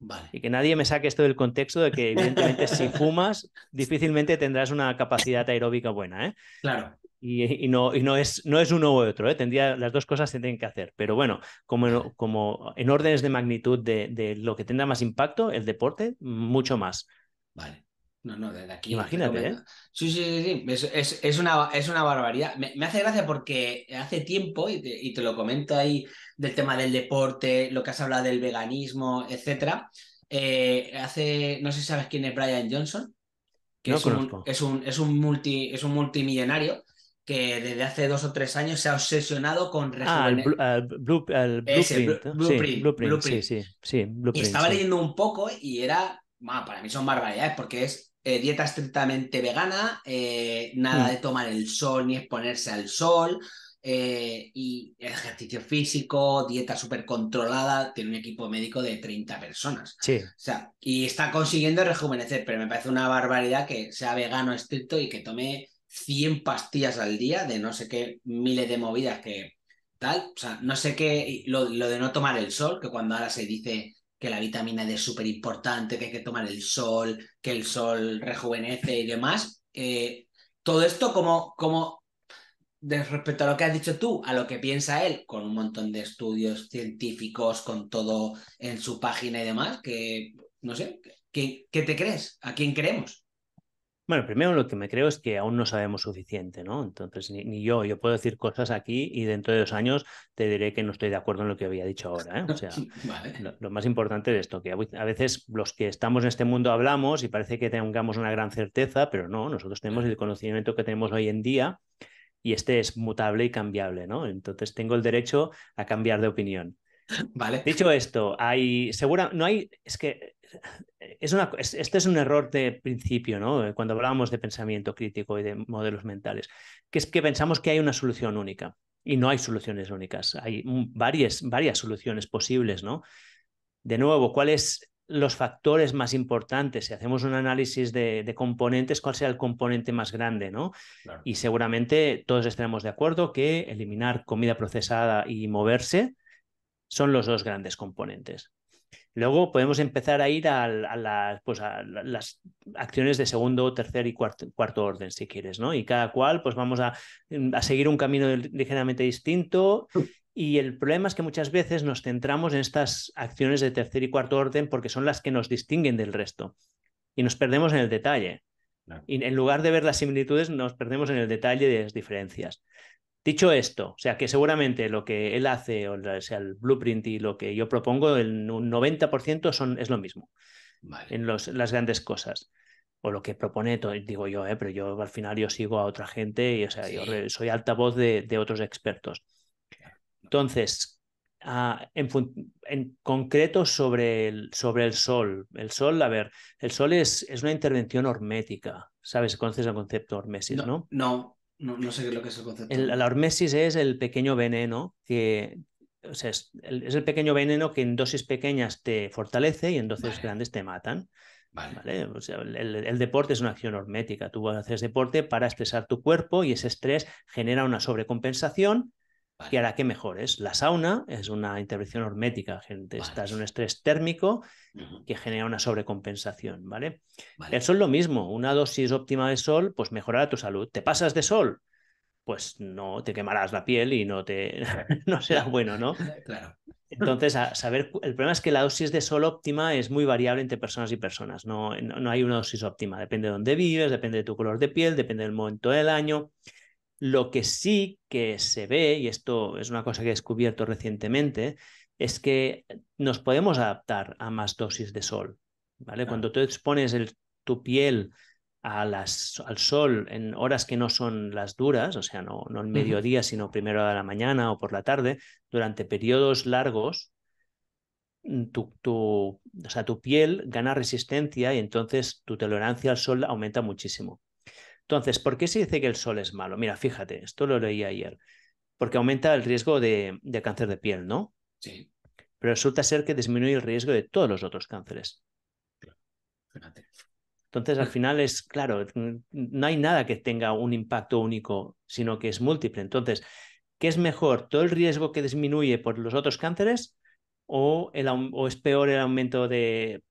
Speaker 2: Vale. Y que nadie me saque esto del contexto de que, evidentemente, si fumas, difícilmente tendrás una capacidad aeróbica buena. ¿eh? Claro. Y, no, y no, es, no es uno u otro, ¿eh? Tendría, las dos cosas se tienen que hacer. Pero bueno, como, como en órdenes de magnitud de, de lo que tendrá más impacto, el deporte,
Speaker 1: mucho más. Vale. No, no, desde aquí. Imagínate, ¿eh? Sí, sí, sí, Es, una, es una barbaridad. Me, hace gracia porque hace tiempo, y te, lo comento ahí, del tema del deporte, lo que has hablado del veganismo, etc eh, hace, no sé si sabes quién es Brian Johnson, que es, un, es, un, es, un, multi, es un multimillonario que desde hace dos o tres años se ha obsesionado con Ah, el,
Speaker 2: blueprint. blueprint, sí, Sí, Y estaba leyendo
Speaker 1: un poco y era, para mí son barbaridades porque es eh, dieta estrictamente vegana, eh, nada mm. de tomar el sol ni exponerse al sol, eh, y ejercicio físico, dieta súper controlada, tiene un equipo médico de 30 personas. Sí. O sea, y está consiguiendo rejuvenecer, pero me parece una barbaridad que sea vegano estricto y que tome 100 pastillas al día de no sé qué miles de movidas que tal. O sea, no sé qué, lo de no tomar el sol, que cuando ahora se dice que la vitamina D es súper importante, que hay que tomar el sol, que el sol rejuvenece y demás. Eh, todo esto como, como respecto a lo que has dicho tú, a lo que piensa él, con un montón de estudios científicos, con todo en su página y demás, que no sé, ¿qué, qué te crees? ¿A quién creemos?
Speaker 2: Bueno, primero lo que me creo es que aún no sabemos suficiente, ¿no? Entonces, ni, yo, yo puedo decir cosas aquí y dentro de dos años te diré que no estoy de acuerdo en lo que había dicho ahora, ¿eh? O sea, lo, lo, más importante de esto, que a veces los que estamos en este mundo hablamos y parece que tengamos una gran certeza, pero no, nosotros tenemos el conocimiento que tenemos hoy en día y este es mutable y cambiable, ¿no? Entonces tengo el derecho a cambiar de opinión. Vale. Dicho esto, hay segura, no hay, es que este es un error de principio, ¿no? Eh, cuando hablábamos de pensamiento crítico y de modelos mentales, que es que pensamos que hay una solución única y no hay soluciones únicas, hay varias, varias soluciones posibles, ¿no? De nuevo, ¿cuáles los factores más importantes? Si hacemos un análisis de, componentes, ¿cuál será el componente más grande, ¿no? Y seguramente todos estaremos de acuerdo que eliminar comida procesada y moverse son los dos grandes componentes. Luego podemos empezar a ir a, las, pues a las, acciones de segundo, tercer y cuarto, cuarto, orden, si quieres, ¿no? Y cada cual, pues vamos a, mm, a seguir un camino ligeramente distinto. Y el problema es que muchas veces nos centramos en estas acciones de tercer y cuarto orden porque son las que nos distinguen del resto. Y nos perdemos en el detalle. Y en lugar de ver las similitudes, nos perdemos en el detalle de las diferencias. Dicho esto, o sea que seguramente lo que él hace, o sea, el blueprint y lo que yo propongo, el 90% son, es lo mismo en los, las grandes cosas. O lo que propone, digo yo, eh, pero yo al final yo sigo a otra gente y o sea, yo soy altavoz de, de otros expertos. Entonces, ah, en, concreto sobre el, sobre el sol. El sol, a ver, el sol es, es una intervención hormética. ¿Sabes? ¿Conoces el concepto hormesis, No,
Speaker 1: no no, no sé qué es lo que es el concepto. la
Speaker 2: hormesis es el pequeño veneno que, es, el, pequeño veneno que en dosis pequeñas te fortalece y en dosis grandes te matan. sea, el, el, deporte es una acción hormética. Tú haces deporte para estresar tu cuerpo y ese estrés genera una sobrecompensación ¿Y ahora qué que mejores. La sauna es una intervención hormética, gente. Estás en un estrés térmico que genera una sobrecompensación, ¿vale? El sol lo mismo, una dosis óptima de sol, pues mejorará tu salud. ¿Te pasas de sol? Pues no te quemarás la piel y no te no será bueno, ¿no? Claro. Entonces, saber, el problema es que la dosis de sol óptima es muy variable entre personas y personas. no, no, hay una dosis óptima. Depende de dónde vives, depende de tu color de piel, depende del momento del año. Lo que sí que se ve, y esto es una cosa que he descubierto recientemente, es que nos podemos adaptar a más dosis de sol. ¿vale? Cuando tú expones tu piel a al sol en horas que no son las duras, o sea, no, en mediodía, sino primero de la mañana o por la tarde, durante periodos largos, mm, tu piel gana resistencia y entonces tu tolerancia al sol aumenta muchísimo. Entonces, ¿por qué se dice que el sol es malo? Mira, fíjate, esto lo leí ayer, porque aumenta el riesgo de, cáncer de piel, ¿no? Sí. Pero resulta ser que disminuye el riesgo de todos los otros cánceres. Fíjate. Entonces, al final es, claro, no hay nada que tenga un impacto único, sino que es múltiple. Entonces, ¿qué es mejor? ¿Todo el riesgo que disminuye por los otros cánceres o, el, o es peor el aumento de,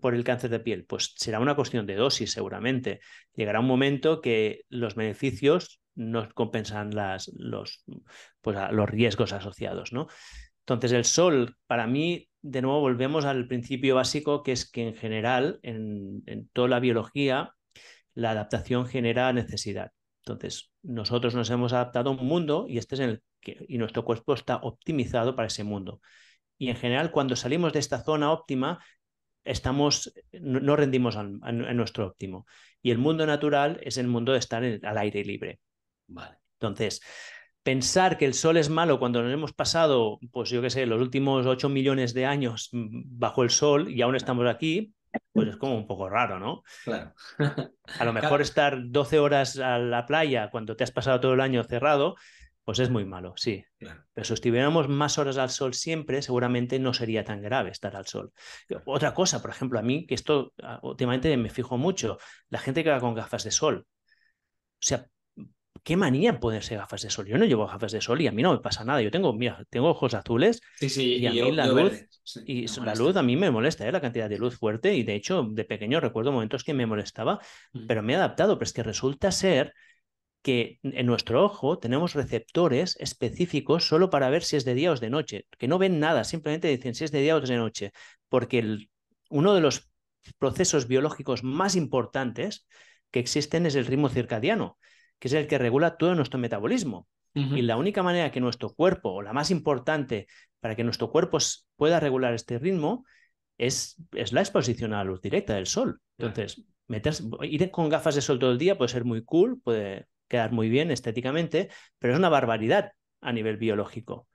Speaker 2: por el cáncer de piel? Pues será una cuestión de dosis seguramente. Llegará un momento que los beneficios nos compensan las, los, pues, los riesgos asociados, ¿no? Entonces el sol, para mí, de nuevo volvemos al principio básico, que es que en general, en, toda la biología, la adaptación genera necesidad. Entonces, nosotros nos hemos adaptado a un mundo y, este es el y nuestro cuerpo está optimizado para ese mundo. Y en general, cuando salimos de esta zona óptima, estamos, no rendimos a nuestro óptimo. Y el mundo natural es el mundo de estar al aire libre. Vale. Entonces, pensar que el sol es malo cuando nos hemos pasado, pues yo qué sé, los últimos 8 millones de años mm, bajo el sol y aún estamos aquí, pues es como un poco raro, ¿no? Claro. A lo mejor estar 12 horas a la playa cuando te has pasado todo el año cerrado, pues es muy malo, sí. Pero si estuviéramos más horas al sol siempre, seguramente no sería tan grave estar al sol. Otra cosa, por ejemplo, a mí, que esto ah, últimamente me fijo mucho, la gente que va con gafas de sol. O sea, qué manía ponerse gafas de sol. Yo no llevo gafas de sol y a mí no me pasa nada. Yo tengo, mira, tengo ojos azules y a mí la luz y la luz a mí me molesta, ¿eh? la cantidad de luz fuerte y de hecho de pequeño recuerdo momentos que me molestaba, mm. pero me he adaptado. Pero es que resulta ser que en nuestro ojo tenemos receptores específicos solo para ver si es de día o es de noche, que no ven nada, simplemente dicen si es de día o es de noche, porque uno de los procesos biológicos más importantes que existen es el ritmo circadiano, que es el que regula todo nuestro metabolismo. Y la única manera que nuestro cuerpo, o la más importante para que nuestro cuerpo pueda regular este ritmo, es, es la exposición a la luz directa del sol. Entonces, ir con gafas de sol todo el día puede ser muy cool, puede, quedar muy bien estéticamente, pero es una barbaridad a nivel biológico,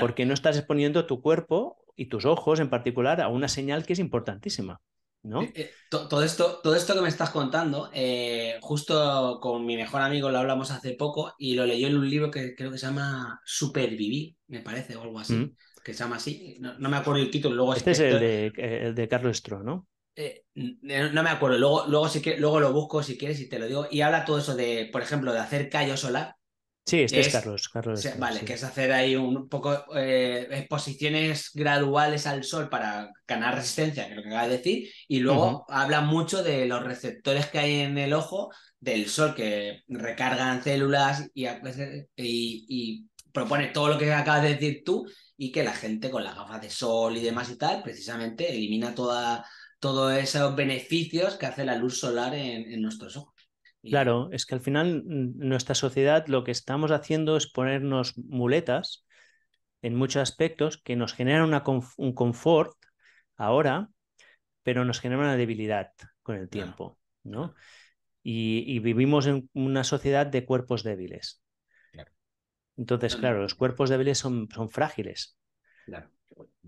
Speaker 2: porque no estás exponiendo tu cuerpo y tus ojos en particular a una señal que es importantísima. ¿No? Eh,
Speaker 1: eh, todo, esto, todo esto que me estás contando, eh, justo con mi mejor amigo lo hablamos hace poco y lo leyó en un libro que creo que se llama Supervivir, me parece, o algo así, mm. que se llama así, no, me acuerdo el título, luego... Este es este
Speaker 2: el de, el de Carlos Stroh, ¿no?
Speaker 1: Eh, no me acuerdo, luego, luego, luego lo busco si quieres y te lo digo. Y habla todo eso de, por ejemplo, de hacer callo solar.
Speaker 2: Sí, este es, Carlos. Carlos vale, que es hacer
Speaker 1: ahí un poco eh, exposiciones graduales al sol para ganar resistencia, que es lo que acaba de decir. Y luego habla mucho de los receptores que hay en el ojo del sol que recargan células y, y propone todo lo que acabas de decir tú y que la gente con las gafas de sol y demás y tal, precisamente elimina toda todos esos beneficios que hace la luz solar en, nuestros ojos.
Speaker 2: Claro, es que al final nuestra sociedad lo que estamos haciendo es ponernos muletas en muchos aspectos que nos generan un confort ahora, pero nos generan una debilidad con el tiempo, ¿no? Y, vivimos en una sociedad de cuerpos débiles. Entonces, claro, los cuerpos débiles son, son frágiles. Claro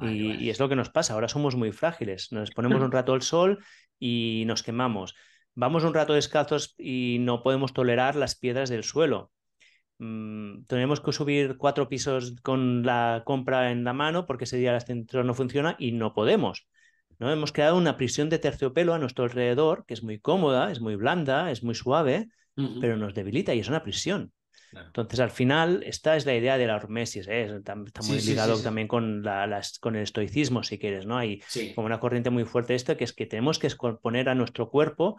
Speaker 2: y, es lo que nos pasa. Ahora somos muy frágiles. Nos ponemos un rato al sol y nos quemamos. Vamos un rato descalzos y no podemos tolerar las piedras del suelo. Mm, tenemos que subir cuatro pisos con la compra en la mano porque ese día el ascensor no funciona y no podemos. ¿no? Hemos creado una prisión de terciopelo a nuestro alrededor que es muy cómoda, es muy blanda, es muy suave, pero nos debilita y es una prisión. Entonces, al final, esta es la idea de la hormesis, ¿eh? está, muy ligado también con, con el estoicismo, si quieres, ¿no? Hay como una corriente muy fuerte esto, que es que tenemos que exponer a nuestro cuerpo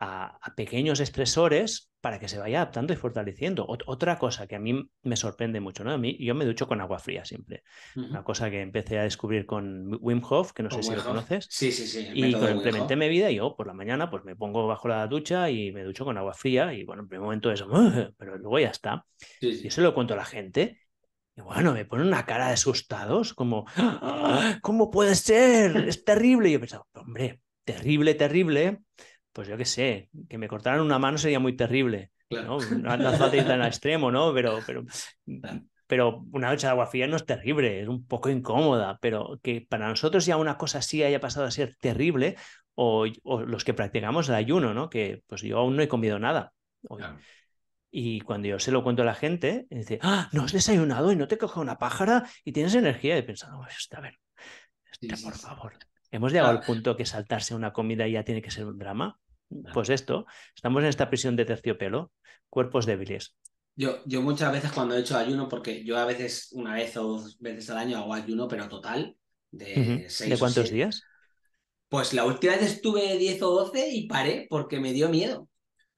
Speaker 2: a, pequeños estresores para que se vaya adaptando y fortaleciendo. otra cosa que a mí me sorprende mucho, ¿no? A mí, yo me ducho con agua fría siempre. Una cosa que empecé a descubrir con Wim Hof, que no sé si lo conoces. Sí, sí, sí. Y lo implementé mi vida, yo por la mañana pues me pongo bajo la ducha y me ducho con agua fría y bueno, en primer momento es, pero luego ya está. Y eso lo cuento a la gente y bueno, me ponen una cara de asustados, como, ¡Ah! ¿cómo puede ser? Es terrible. Y yo pensado, hombre, terrible, terrible, pues yo qué sé, que me cortaran una mano sería muy terrible. ¿no? tan fácil tan extremo, ¿no? Pero, pero, pero una ducha de agua fría no es terrible, es un poco incómoda, pero que para nosotros ya una cosa así haya pasado a ser terrible, o, los que practicamos el ayuno, ¿no? Que pues yo aún no he comido nada. Y cuando yo se lo cuento a la gente, dice, ah, no has desayunado y no te coge una pájara y tienes energía. Y pensando, a ver, por favor, hemos llegado ah. al punto que saltarse una comida ya tiene que ser un drama. Pues esto, estamos en esta prisión de terciopelo, cuerpos débiles.
Speaker 1: Yo, yo muchas veces cuando he hecho ayuno, porque yo a veces una vez o dos veces al año hago ayuno, pero total, de ¿De cuántos días? Pues la última vez estuve 10 o 12 y paré porque me dio miedo.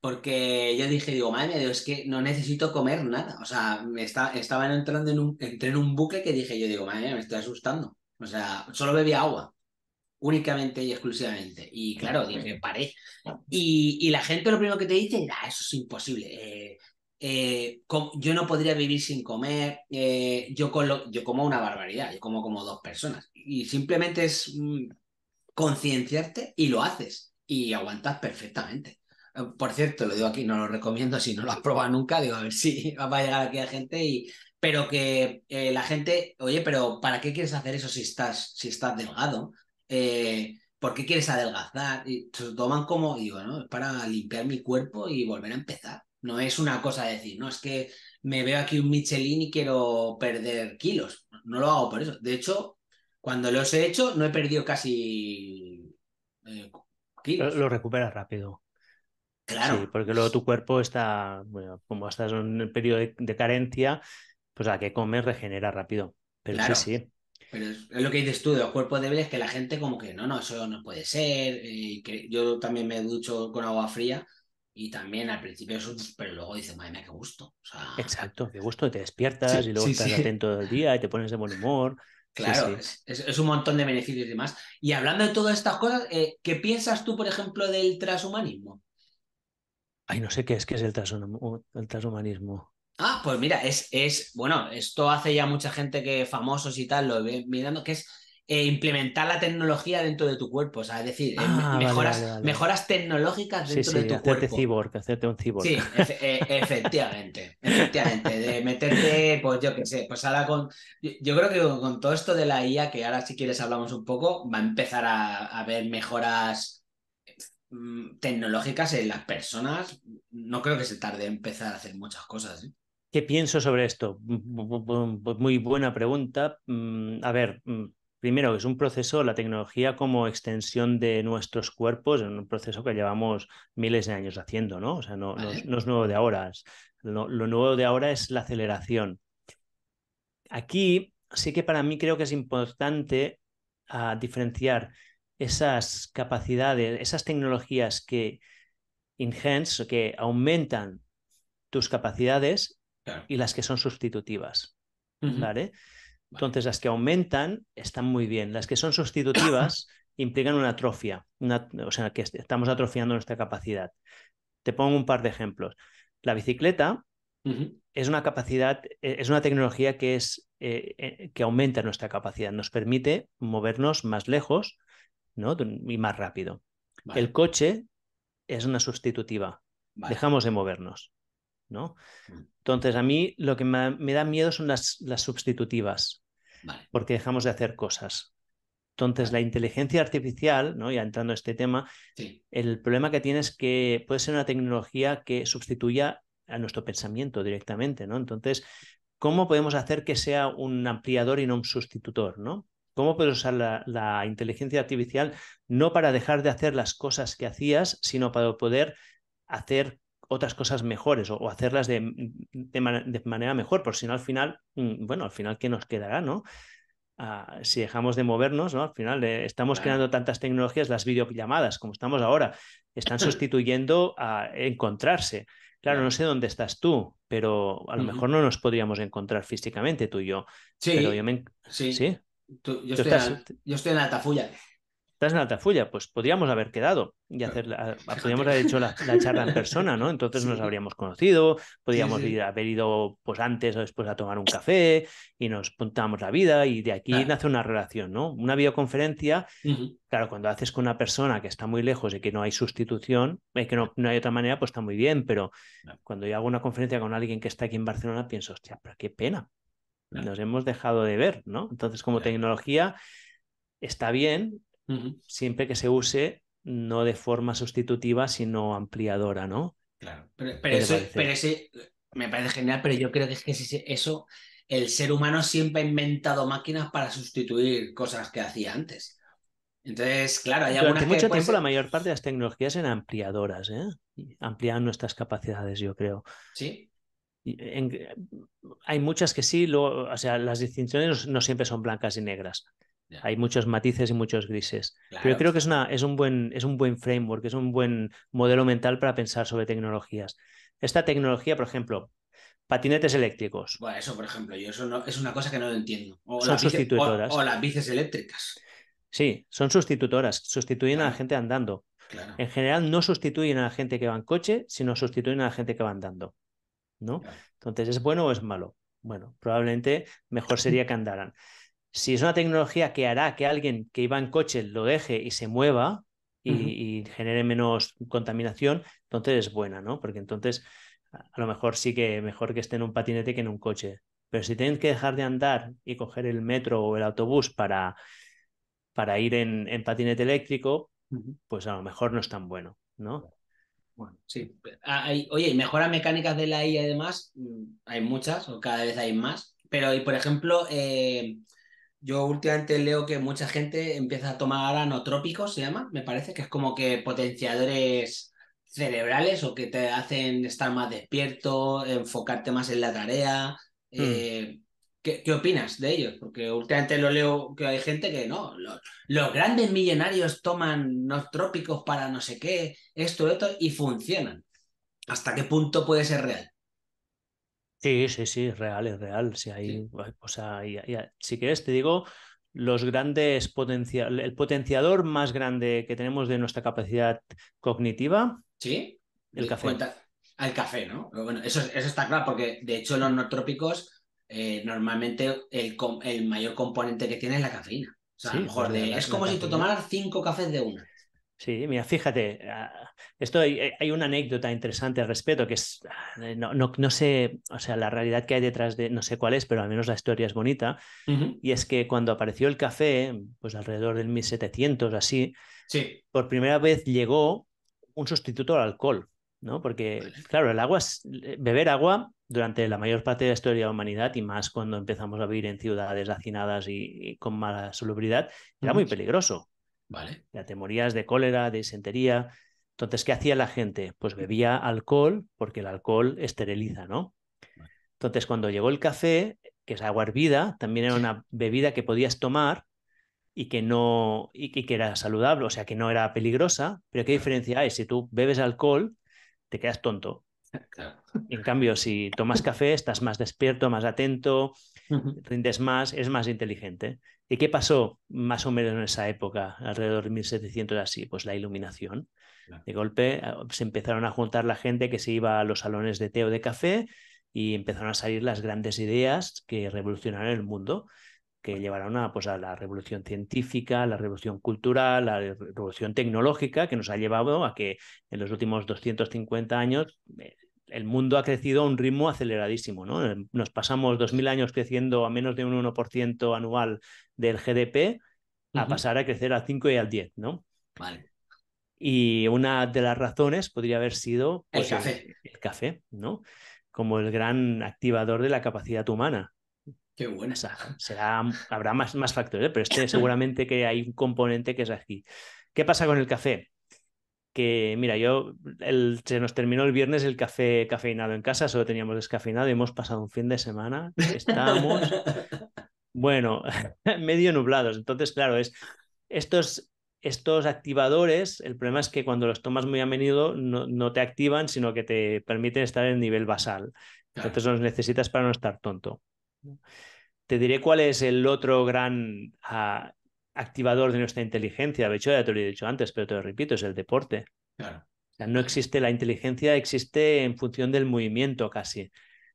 Speaker 1: Porque yo dije, digo, madre mía, es que no necesito comer nada. O sea, me estaba entrando en un, entré en un bucle que dije, yo digo, madre mía, me estoy asustando. O sea, solo bebía agua únicamente y exclusivamente. Y claro, dije, paré. Y, y la gente lo primero que te dice, ah, eso es imposible. Eh, eh, yo no podría vivir sin comer, eh, yo, yo como una barbaridad, yo como como dos personas. Y simplemente es mm, concienciarte y lo haces y aguantas perfectamente. Por cierto, lo digo aquí, no lo recomiendo si no lo has probado nunca, digo a ver si va a llegar aquí a gente y, pero que la gente, oye, pero ¿para qué quieres hacer eso si estás, si estás delgado? Eh, ¿por qué quieres adelgazar? Y se toman como, digo, ¿no? Es para limpiar mi cuerpo y volver a empezar. No es una cosa de decir, no, es que me veo aquí un Michelin y quiero perder kilos. No lo hago por eso. De hecho, cuando los he hecho, no he perdido casi eh, kilos.
Speaker 2: Lo, recuperas rápido. Claro. porque luego tu cuerpo está, bueno, como estás en un periodo de, carencia, pues a que comes regenera rápido. Pero sí, sí.
Speaker 1: Pero es, lo que dices tú de los cuerpos débiles, que la gente como que no, no, eso no puede ser. Eh, que yo también me ducho con agua fría y también al principio es un... Pero luego dices, madre mía, qué gusto.
Speaker 2: Exacto, qué gusto, te despiertas y luego estás atento todo el día y te pones de buen humor. Claro,
Speaker 1: es, un montón de beneficios y demás. Y hablando de todas estas cosas, eh, ¿qué piensas tú, por ejemplo, del transhumanismo?
Speaker 2: Ay, no sé qué es, qué es el, transhumanismo.
Speaker 1: Ah, pues mira, es, es, bueno, esto hace ya mucha gente que famosos y tal, lo mirando, que es eh, implementar la tecnología dentro de tu cuerpo, o sea, es decir, eh, ah, mejoras, mejoras tecnológicas dentro de tu hacerte cuerpo.
Speaker 2: Cyborg, hacerte un cyborg. Sí,
Speaker 1: e, efectivamente, efectivamente, de meterte, pues yo qué sé, pues ahora con, yo creo que con todo esto de la IA, que ahora si quieres hablamos un poco, va a empezar a, a haber mejoras mm, tecnológicas en las personas, no creo que se tarde en empezar a hacer muchas cosas. ¿eh?
Speaker 2: ¿Qué pienso sobre esto? Muy buena pregunta. Mm, a ver, mm, primero, es un proceso, la tecnología como extensión de nuestros cuerpos, es un proceso que llevamos miles de años haciendo, ¿no? O sea, no, es nuevo de ahora. Lo, nuevo de ahora es la aceleración. Aquí sí que para mí creo que es importante ah, diferenciar esas capacidades, esas tecnologías que enhance, que aumentan tus capacidades y las que son sustitutivas. ¿vale? Entonces, las que aumentan están muy bien. Las que son sustitutivas implican una atrofia, o sea, que estamos atrofiando nuestra capacidad. Te pongo un par de ejemplos. La bicicleta es una capacidad, e, es una tecnología que, es, e, e, que aumenta nuestra capacidad, nos permite movernos más lejos ¿no? y más rápido. El coche es una sustitutiva, dejamos de movernos. ¿no? Mm. Entonces, a mí lo que me, da miedo son las, las sustitutivas, porque dejamos de hacer cosas. Entonces, la inteligencia artificial, ¿no? ya entrando a este tema, el problema que tiene es que puede ser una tecnología que sustituya a nuestro pensamiento directamente, ¿no? Entonces, ¿cómo podemos hacer que sea un ampliador y no un sustitutor, ¿no? ¿Cómo puedes usar la, la inteligencia artificial no para dejar de hacer las cosas que hacías, sino para poder hacer otras cosas mejores o, hacerlas mm, de, manera mejor, por si no al final, mm, bueno, al final, ¿qué nos quedará, no? Ah, si dejamos de movernos, ¿no? Al final eh, estamos creando tantas tecnologías, las videollamadas, como estamos ahora, están sustituyendo a encontrarse. Claro, no sé dónde estás tú, pero a lo mejor no nos podríamos encontrar físicamente tú y yo. Sí, yo sí. yo, estoy en, la tafulla estás en Altafulla, pues podríamos haber quedado y hacer, podríamos haber hecho la, charla en persona, ¿no? Entonces nos habríamos conocido, podríamos haber ido pues antes o después a tomar un café y nos puntamos la vida y de aquí nace una relación, ¿no? Una videoconferencia, claro, cuando haces con una persona que está muy lejos y que no hay sustitución, y eh, que no, hay otra manera, pues está muy bien, pero cuando yo hago una conferencia con alguien que está aquí en Barcelona, pienso, hostia, pero qué pena. Nos hemos dejado de ver, ¿no? Entonces, como tecnología, está bien, siempre que se use no de forma sustitutiva, sino ampliadora, ¿no?
Speaker 1: Claro, pero, eso, me parece genial, pero yo creo que es que eso, el ser humano siempre ha inventado máquinas para sustituir cosas que hacía antes. Entonces, claro, hay algunas que mucho tiempo
Speaker 2: la mayor parte de las tecnologías eran ampliadoras, ¿eh? ampliaban nuestras capacidades, yo creo. Sí. hay muchas que sí, o sea, las distinciones no siempre son blancas y negras. Hay muchos matices y muchos grises. Pero creo que es, una, es, un buen, es un buen framework, es un buen modelo mental para pensar sobre tecnologías. Esta tecnología, por ejemplo, patinetes eléctricos.
Speaker 1: Bueno, eso, por ejemplo, yo eso es una cosa que no lo entiendo. Son sustitutoras. O, las bicis
Speaker 2: eléctricas. Sí, son sustitutoras, sustituyen a la gente andando. En general no sustituyen a la gente que va en coche, sino sustituyen a la gente que va andando. ¿no? Entonces, ¿es bueno o es malo? Bueno, probablemente mejor sería que andaran si es una tecnología que hará que alguien que iba en coche lo deje y se mueva y, genere menos contaminación, entonces es buena, ¿no? Porque entonces a lo mejor sí que mejor que esté en un patinete que en un coche. Pero si tienes que dejar de andar y coger el metro o el autobús para, para ir en, patinete eléctrico, pues a lo mejor no es tan
Speaker 1: bueno, ¿no? Bueno, sí. Hay, oye, mejoras mecánicas de la IA y demás, mm, hay muchas, o cada vez hay más. Pero, y por ejemplo, eh, yo últimamente leo que mucha gente empieza a tomar anotrópicos, se llama, me parece, que es como que potenciadores cerebrales o que te hacen estar más despierto, enfocarte más en la tarea. Hmm. Eh, ¿qué, opinas de ellos? Porque últimamente lo leo que hay gente que no, los, grandes millonarios toman trópicos para no sé qué, esto, esto, y funcionan. ¿Hasta qué punto puede ser real?
Speaker 2: Sí, sí, sí, es real, es real. Si, hay, o sea, si quieres, te digo los grandes potencial, el potenciador más grande que tenemos de nuestra capacidad cognitiva.
Speaker 1: Sí. El café. Cuenta, al café, ¿no? Bueno, eso, eso está claro, porque de hecho en los nootrópicos eh, normalmente el, el, mayor componente que tiene es la cafeína. O sea, a lo mejor de, es como si tú tomaras cinco cafés de una.
Speaker 2: Sí, mira, fíjate, ah, esto eh, hay, una anécdota interesante al respecto, que es, ah, eh, no, no, sé, o sea, la realidad que hay detrás de, no sé cuál es, pero al menos la historia es bonita, y es que cuando apareció el café, pues alrededor del 1700, así, por primera vez llegó un sustituto al alcohol, ¿no? Porque, claro, el agua, es, eh, beber agua durante la mayor parte de la historia de la humanidad y más cuando empezamos a vivir en ciudades hacinadas y, con mala solubilidad, era muy peligroso. Vale. Ya te morías de cólera, de disentería. Entonces, ¿qué hacía la gente? Pues bebía alcohol, porque el alcohol esteriliza, ¿no? Entonces, cuando llegó el café, que es agua hervida, también era una bebida que podías tomar y que no y que, era saludable, o sea, que no era peligrosa, pero qué diferencia hay si tú bebes alcohol te quedas tonto. En cambio, si tomas café, estás más despierto, más atento, rindes más, es más inteligente. ¿Y qué pasó más o menos en esa época, alrededor de 1700 así? Pues la iluminación. De golpe ah, se empezaron a juntar la gente que se iba a los salones de té o de café y empezaron a salir las grandes ideas que revolucionaron el mundo que llevaron a, pues, a la revolución científica, la revolución cultural, la revolución tecnológica, que nos ha llevado a que en los últimos 250 años eh, el mundo ha crecido a un ritmo aceleradísimo. ¿no? Eh, nos pasamos 2.000 años creciendo a menos de un 1% anual del GDP a pasar a crecer al 5 y al 10. ¿no? Vale. Y una de las razones podría haber sido el pues, café. El, café, ¿no? Como el gran activador de la capacidad humana. Qué buena. esa. será, habrá más, factores, ¿eh? pero este seguramente que hay un componente que es aquí. ¿Qué pasa con el café? que mira, yo se nos terminó el viernes el café cafeinado en casa, solo teníamos descafeinado y hemos pasado un fin de semana. estamos bueno, medio nublados. Entonces, claro, es estos, estos activadores, el problema es que cuando los tomas muy a menudo no, te activan, sino que te permiten estar en nivel basal. Entonces los necesitas para no estar tonto. Te diré cuál es el otro gran ah, activador de nuestra inteligencia. De hecho, ya te lo he dicho antes, pero te lo repito, es el deporte. O sea, no existe la inteligencia, existe en función del movimiento casi.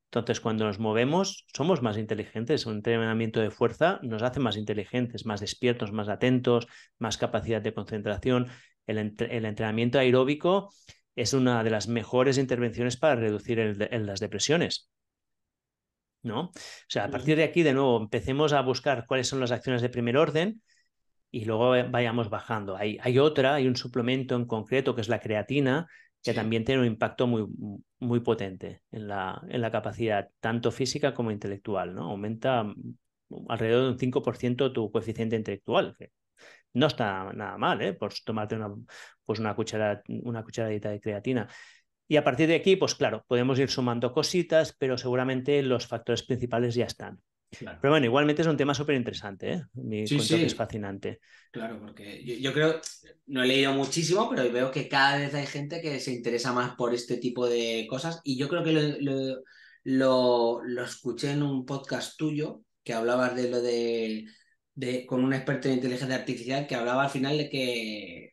Speaker 2: Entonces, cuando nos movemos, somos más inteligentes. Un entrenamiento de fuerza nos hace más inteligentes, más despiertos, más atentos, más capacidad de concentración. El, entrenamiento aeróbico es una de las mejores intervenciones para reducir las depresiones. ¿No? O sea, a partir de aquí, de nuevo, empecemos a buscar cuáles son las acciones de primer orden, y luego vayamos bajando. Hay, hay otra, hay un suplemento en concreto que es la creatina, que también tiene un impacto muy, muy potente en la, en la capacidad, tanto física como intelectual, ¿no? Aumenta mm, alrededor de un 5% tu coeficiente intelectual, no está nada mal, ¿eh? Por tomarte una, pues una, una cucharadita de creatina. Y a partir de aquí, pues claro, podemos ir sumando cositas, pero seguramente los factores principales ya están. Pero bueno, igualmente es un tema súper interesante, ¿eh? Me es fascinante.
Speaker 1: Claro, porque yo, creo, no he leído muchísimo, pero veo que cada vez hay gente que se interesa más por este tipo de cosas y yo creo que lo, escuché en un podcast tuyo que hablabas de lo de, con un experto en inteligencia artificial que hablaba al final de que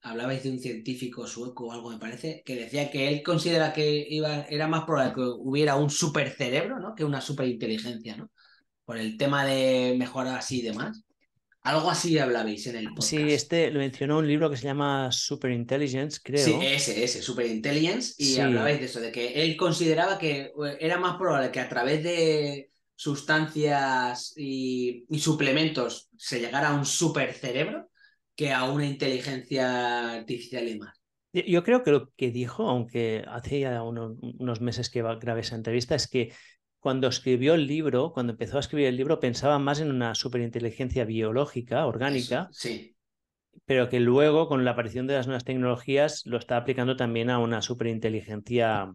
Speaker 1: hablabais de un científico sueco o algo, me parece, que decía que él considera que iba, era más probable que hubiera un supercerebro, ¿no? Que una super inteligencia, ¿no? por el tema de mejorar así y demás. Algo así hablabais en el podcast. Sí,
Speaker 2: este lo mencionó un libro que se llama super intelligence creo. Sí, ese,
Speaker 1: ese, intelligence y hablabais de eso, de que él consideraba que eh, era más probable que a través de sustancias y, suplementos se llegara a un super cerebro que a una inteligencia artificial y más.
Speaker 2: Yo creo que lo que dijo, aunque hace ya unos meses que grabé esa entrevista, es que cuando escribió el libro, cuando empezó a escribir el libro, pensaba más en una superinteligencia biológica, orgánica, sí. pero que luego, con la aparición de las nuevas tecnologías, lo está aplicando también a una superinteligencia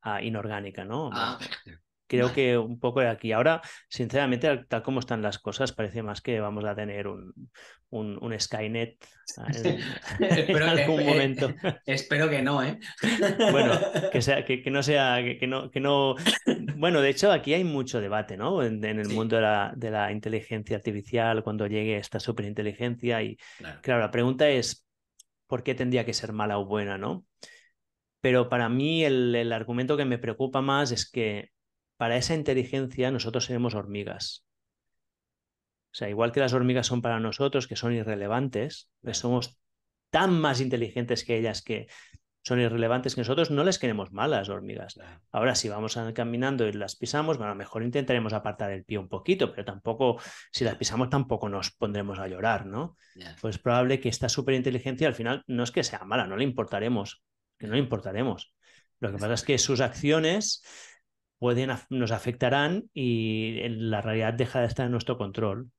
Speaker 2: ah, inorgánica, ¿no? Ah, creo que un poco de aquí. Ahora, sinceramente, tal como están las cosas, parece más que vamos a tener un, un, Skynet eh, en, algún eh, momento. Eh,
Speaker 1: espero que no, ¿eh?
Speaker 2: bueno, que, sea, que, no sea, que, no, que no... Bueno, de hecho, aquí hay mucho debate, ¿no? En, el mundo de la, inteligencia artificial, cuando llegue esta superinteligencia. Y claro. la pregunta es, ¿por qué tendría que ser mala o buena, no? Pero para mí el, el argumento que me preocupa más es que para esa inteligencia nosotros seremos hormigas. O sea, igual que las hormigas son para nosotros, que son irrelevantes, que somos tan más inteligentes que ellas que son irrelevantes que nosotros, no les queremos malas hormigas. Ahora, si vamos caminando y las pisamos, bueno, a lo mejor intentaremos apartar el pie un poquito, pero tampoco, si las pisamos, tampoco nos pondremos a llorar, ¿no? Pues es probable que esta superinteligencia al final no es que sea mala, no le importaremos, que no le importaremos. Lo que pasa es que sus acciones pueden, nos afectarán y la realidad deja de estar en nuestro control.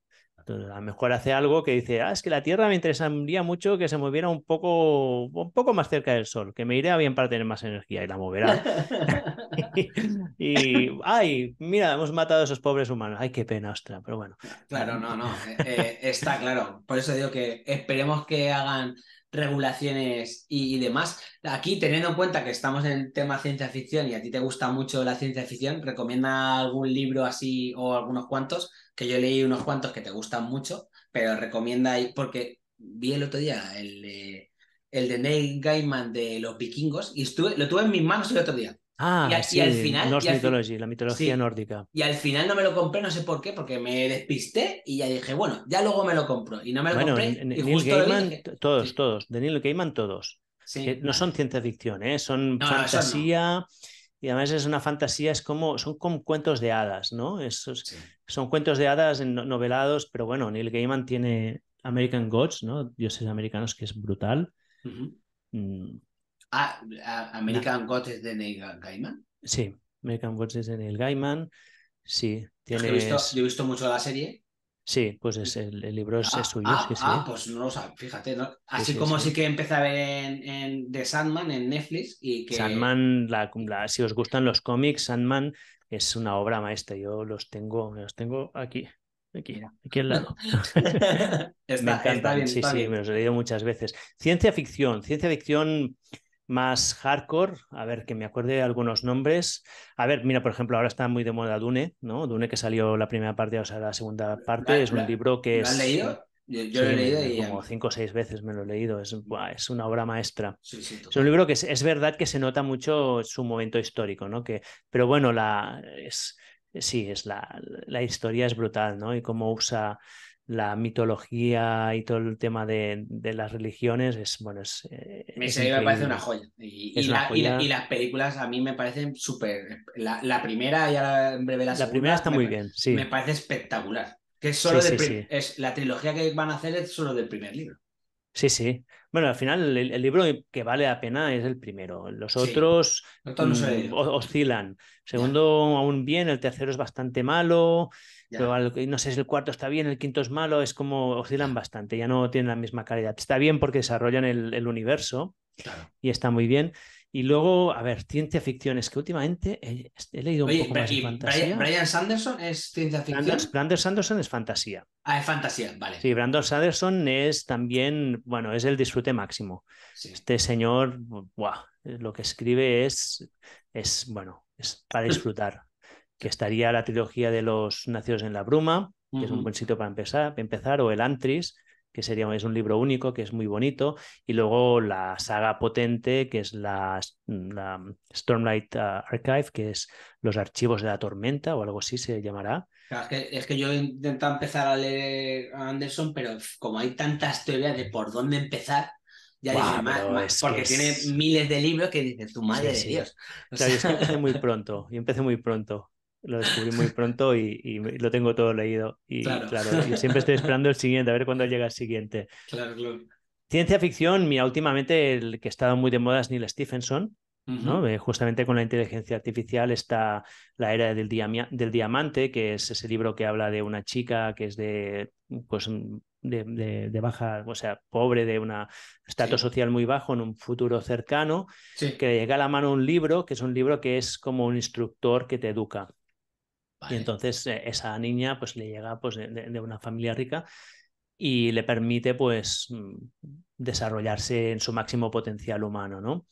Speaker 2: a lo mejor hace algo que dice, ah, es que la Tierra me interesaría mucho que se moviera un poco, un poco más cerca del Sol, que me iría bien para tener más energía y la moverá. y, ay, mira, hemos matado a esos pobres humanos. Ay, qué pena, ostra, pero bueno.
Speaker 1: Claro, no, no, eh, eh, está claro. Por eso digo que esperemos que hagan regulaciones y, demás. Aquí, teniendo en cuenta que estamos en tema ciencia ficción y a ti te gusta mucho la ciencia ficción, ¿recomienda algún libro así o algunos cuantos? Que yo leí unos cuantos que te gustan mucho, pero recomienda, ahí porque vi el otro día el, el de Neil Gaiman de los vikingos y estuve, lo tuve en mis manos el otro día. Ah, y, sí, al final, la mitología nórdica. Y al final no me lo compré, no sé por qué, porque me despisté y ya dije, bueno, ya luego me lo compro. Y no me lo compré. y Gaiman,
Speaker 2: todos, todos. De Neil Gaiman, todos. no son ciencia ficción, ¿eh? son fantasía. Y además es una fantasía, es como, son como cuentos de hadas, ¿no? Esos, Son cuentos de hadas novelados, pero bueno, Neil Gaiman tiene American Gods, ¿no? Dioses americanos, que es brutal.
Speaker 1: Ah, American no. Gods de Neil Gaiman.
Speaker 2: Sí, American Gods es de Neil Gaiman. Sí, tiene. Yo,
Speaker 1: he visto mucho la serie.
Speaker 2: Sí, pues es el, libro es, ah, suyo. Ah, ah,
Speaker 1: pues no lo sabes, fíjate. ¿no? Así como sí. que empecé a ver en, The Sandman en Netflix y Sandman,
Speaker 2: si os gustan los cómics, Sandman es una obra maestra. Yo los tengo, los tengo aquí, aquí, aquí al lado.
Speaker 1: me encanta sí, sí, me
Speaker 2: los he leído muchas veces. Ciencia ficción, ciencia ficción más hardcore, a ver que me acuerde algunos nombres. A ver, mira, por ejemplo, ahora está muy de moda Dune, ¿no? Dune que salió la primera parte, o sea, la segunda parte, es un libro que es... ¿Lo leído?
Speaker 1: Yo, lo he leído y... Em como
Speaker 2: cinco o seis veces me lo he leído, es, es una obra maestra. es un libro que es, verdad que se nota mucho su momento histórico, ¿no? Que, pero bueno, la, es, sí, es la, la historia es brutal, ¿no? Y cómo usa la mitología y todo el tema de, las religiones es bueno es, eh, me parece una joya,
Speaker 1: y, las películas a mí me parecen súper la, la, primera ya en breve la, La primera está muy bien me parece espectacular que solo es la trilogía que van a hacer es solo del primer libro
Speaker 2: sí sí bueno, al final el, libro que vale la pena es el primero. Los otros mm, oscilan. Segundo, aún bien, el tercero es bastante malo. no sé si el cuarto está bien, el quinto es malo, es como oscilan bastante, ya no tienen la misma calidad. Está bien porque desarrollan el, universo y está muy bien. Y luego, a ver, ciencia ficción, es que últimamente he, leído poco de fantasía. Brian,
Speaker 1: Sanderson es ciencia ficción?
Speaker 2: Brandon, Sanderson es fantasía.
Speaker 1: Ah, es fantasía, vale.
Speaker 2: Sí, Brandon Sanderson es también, bueno, es el disfrute máximo. Este señor, buah, lo que escribe es, es bueno, es para disfrutar. que estaría la trilogía de los nacidos en la bruma, que es un buen sitio para empezar, para empezar, o el Antris, que sería, es un libro único, que es muy bonito, y luego la saga potente, que es mm, la, mm, Stormlight ah, Archive, que es los archivos de la tormenta o algo así se llamará.
Speaker 1: es, que, yo he intentado empezar a leer a Anderson, pero como hay tantas teorías de por dónde empezar, ya dije, más, porque tiene miles de libros que dices, tu madre de Dios. O
Speaker 2: muy pronto, y empecé muy pronto lo descubrí muy pronto y, lo tengo todo leído. Y claro. siempre estoy esperando el siguiente, a ver cuándo llega el siguiente. Claro, Ciencia ficción, mira, últimamente el que ha estado muy de moda es Neil Stephenson, ¿no? Eh, justamente con la inteligencia artificial está La Era del, Diamante, que es ese libro que habla de una chica que es de, pues, mm, de, baja, o sea, pobre, de un estatus social muy bajo en un futuro cercano, que le llega a la mano un libro, que es un libro que es como un instructor que te educa. Y entonces eh, esa niña pues le llega pues, de, de, una familia rica y le permite pues mm, desarrollarse en su máximo potencial humano, ¿no?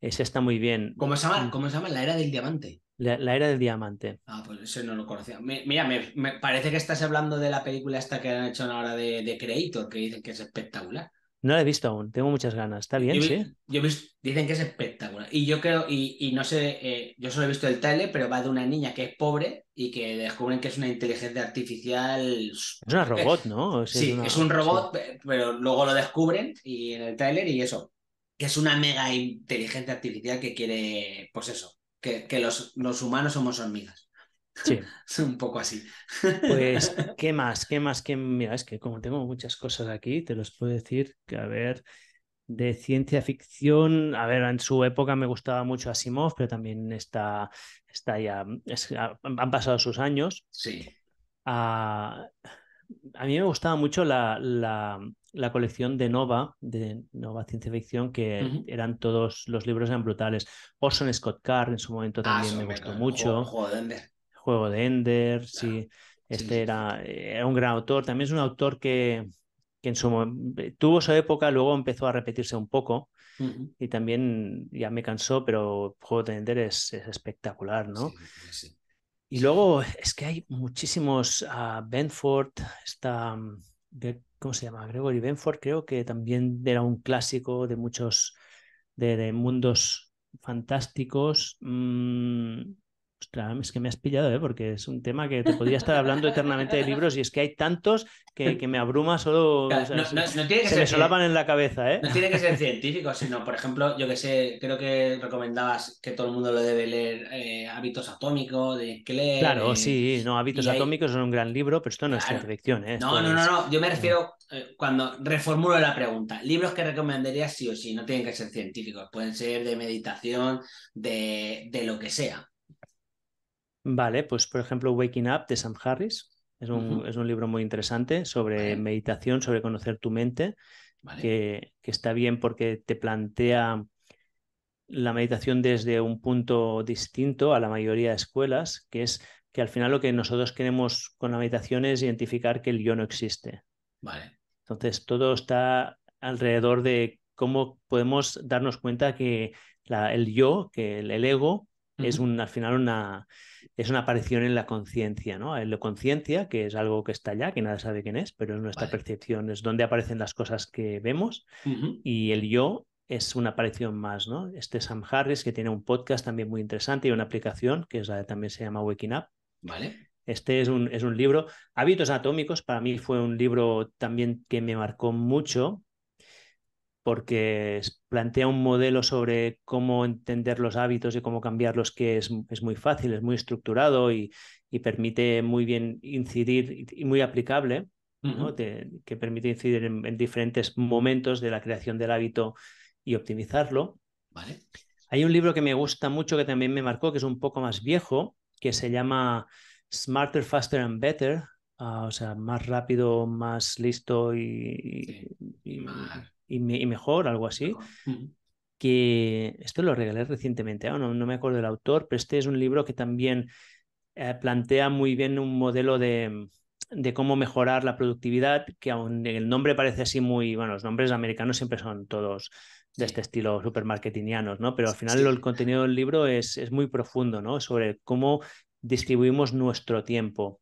Speaker 2: Ese está muy bien. ¿Cómo se llama? Mm. ¿Cómo se llama? La
Speaker 1: era del diamante.
Speaker 2: La, era del diamante.
Speaker 1: Ah, pues eso no lo conocía. Me, mira, me, parece que estás hablando de la película esta que han hecho ahora de, de Creator, que dicen que es espectacular.
Speaker 2: No la he visto aún, tengo muchas ganas. Está bien,
Speaker 1: yo, sí. dicen que es espectacular. Y yo creo, y, no sé, eh, yo solo he visto el trailer, pero va de una niña que es pobre y que descubren que es una inteligencia artificial. Es una eh, robot, ¿no? sí, es, un robot, pero luego lo descubren y en el trailer y eso. Que es una mega inteligencia artificial que quiere, pues eso, que, que los, los humanos somos hormigas. Sí. un poco así.
Speaker 2: Pues, ¿qué más? ¿Qué más? ¿Qué... Mira, es que como tengo muchas cosas aquí, te los puedo decir que, a ver, de ciencia ficción, a ver, en su época me gustaba mucho Asimov, pero también está, está ya, han pasado sus años. Sí. a mí me gustaba mucho la, la, la, colección de Nova, de Nova Ciencia Ficción, que eran todos los libros eran brutales. Orson Scott Card en su momento ah, también me gustó mucho. Juego de Ender, sí. Este eh, Era, un gran autor. También es un autor que, que en su, eh, tuvo su época, luego empezó a repetirse un poco. Y también ya me cansó, pero Juego de Ender es, espectacular, ¿no? Y luego es que hay muchísimos. Uh, Benford, está. Mm, ¿Cómo se llama? Gregory Benford, creo que también era un clásico de muchos. de, mundos fantásticos. Mm, Ostras, es que me has pillado, ¿eh? porque es un tema que te podría estar hablando eternamente de libros y es que hay tantos que, me abruma solo. o se me solapan en la cabeza. ¿eh? No tiene
Speaker 1: que ser científico, sino, por ejemplo, yo que sé, creo que recomendabas que todo el mundo lo debe leer eh, Hábitos Atómicos de leer? Claro, eh, sí, no, Hábitos Atómicos
Speaker 2: es un gran libro, pero esto no es ciencia ficción. ¿eh? No, no, no, no, yo me refiero
Speaker 1: eh, cuando reformulo la pregunta, libros que recomendarías sí o sí, no tienen que ser científicos, pueden ser de meditación, de lo que sea.
Speaker 2: Vale, pues por ejemplo, Waking Up de Sam Harris. Es un, es un libro muy interesante sobre meditación, sobre conocer tu mente, que, está bien porque te plantea la meditación desde un punto distinto a la mayoría de escuelas, que es que al final lo que nosotros queremos con la meditación es identificar que el yo no existe. Vale. Entonces, todo está alrededor de cómo podemos darnos cuenta que el yo, que el ego, es un, al final una, es una aparición en la conciencia, ¿no? En la conciencia, que es algo que está allá, que nada sabe quién es, pero es nuestra percepción, es donde aparecen las cosas que vemos y el yo es una aparición más, ¿no? Este Sam Harris, que tiene un podcast también muy interesante y una aplicación que también se llama Waking Up. Vale. Este es un, es un libro. Hábitos Atómicos para mí fue un libro también que me marcó mucho porque plantea un modelo sobre cómo entender los hábitos y cómo cambiarlos que es, muy fácil, es muy estructurado y, permite muy bien incidir y muy aplicable, que permite incidir en, diferentes momentos de la creación del hábito y optimizarlo. Hay un libro que me gusta mucho que también me marcó, que es un poco más viejo, que se llama Smarter, Faster and Better, ah, o sea, más rápido, más listo y, más y, mejor, algo así. Mm. Que esto lo regalé recientemente, ah, no, no, me acuerdo del autor, pero este es un libro que también eh, plantea muy bien un modelo de, de cómo mejorar la productividad, que aún el nombre parece así muy, bueno, los nombres americanos siempre son todos de este estilo supermarketingianos, ¿no? Pero al final el contenido del libro es, es, muy profundo, ¿no? Sobre cómo distribuimos nuestro tiempo,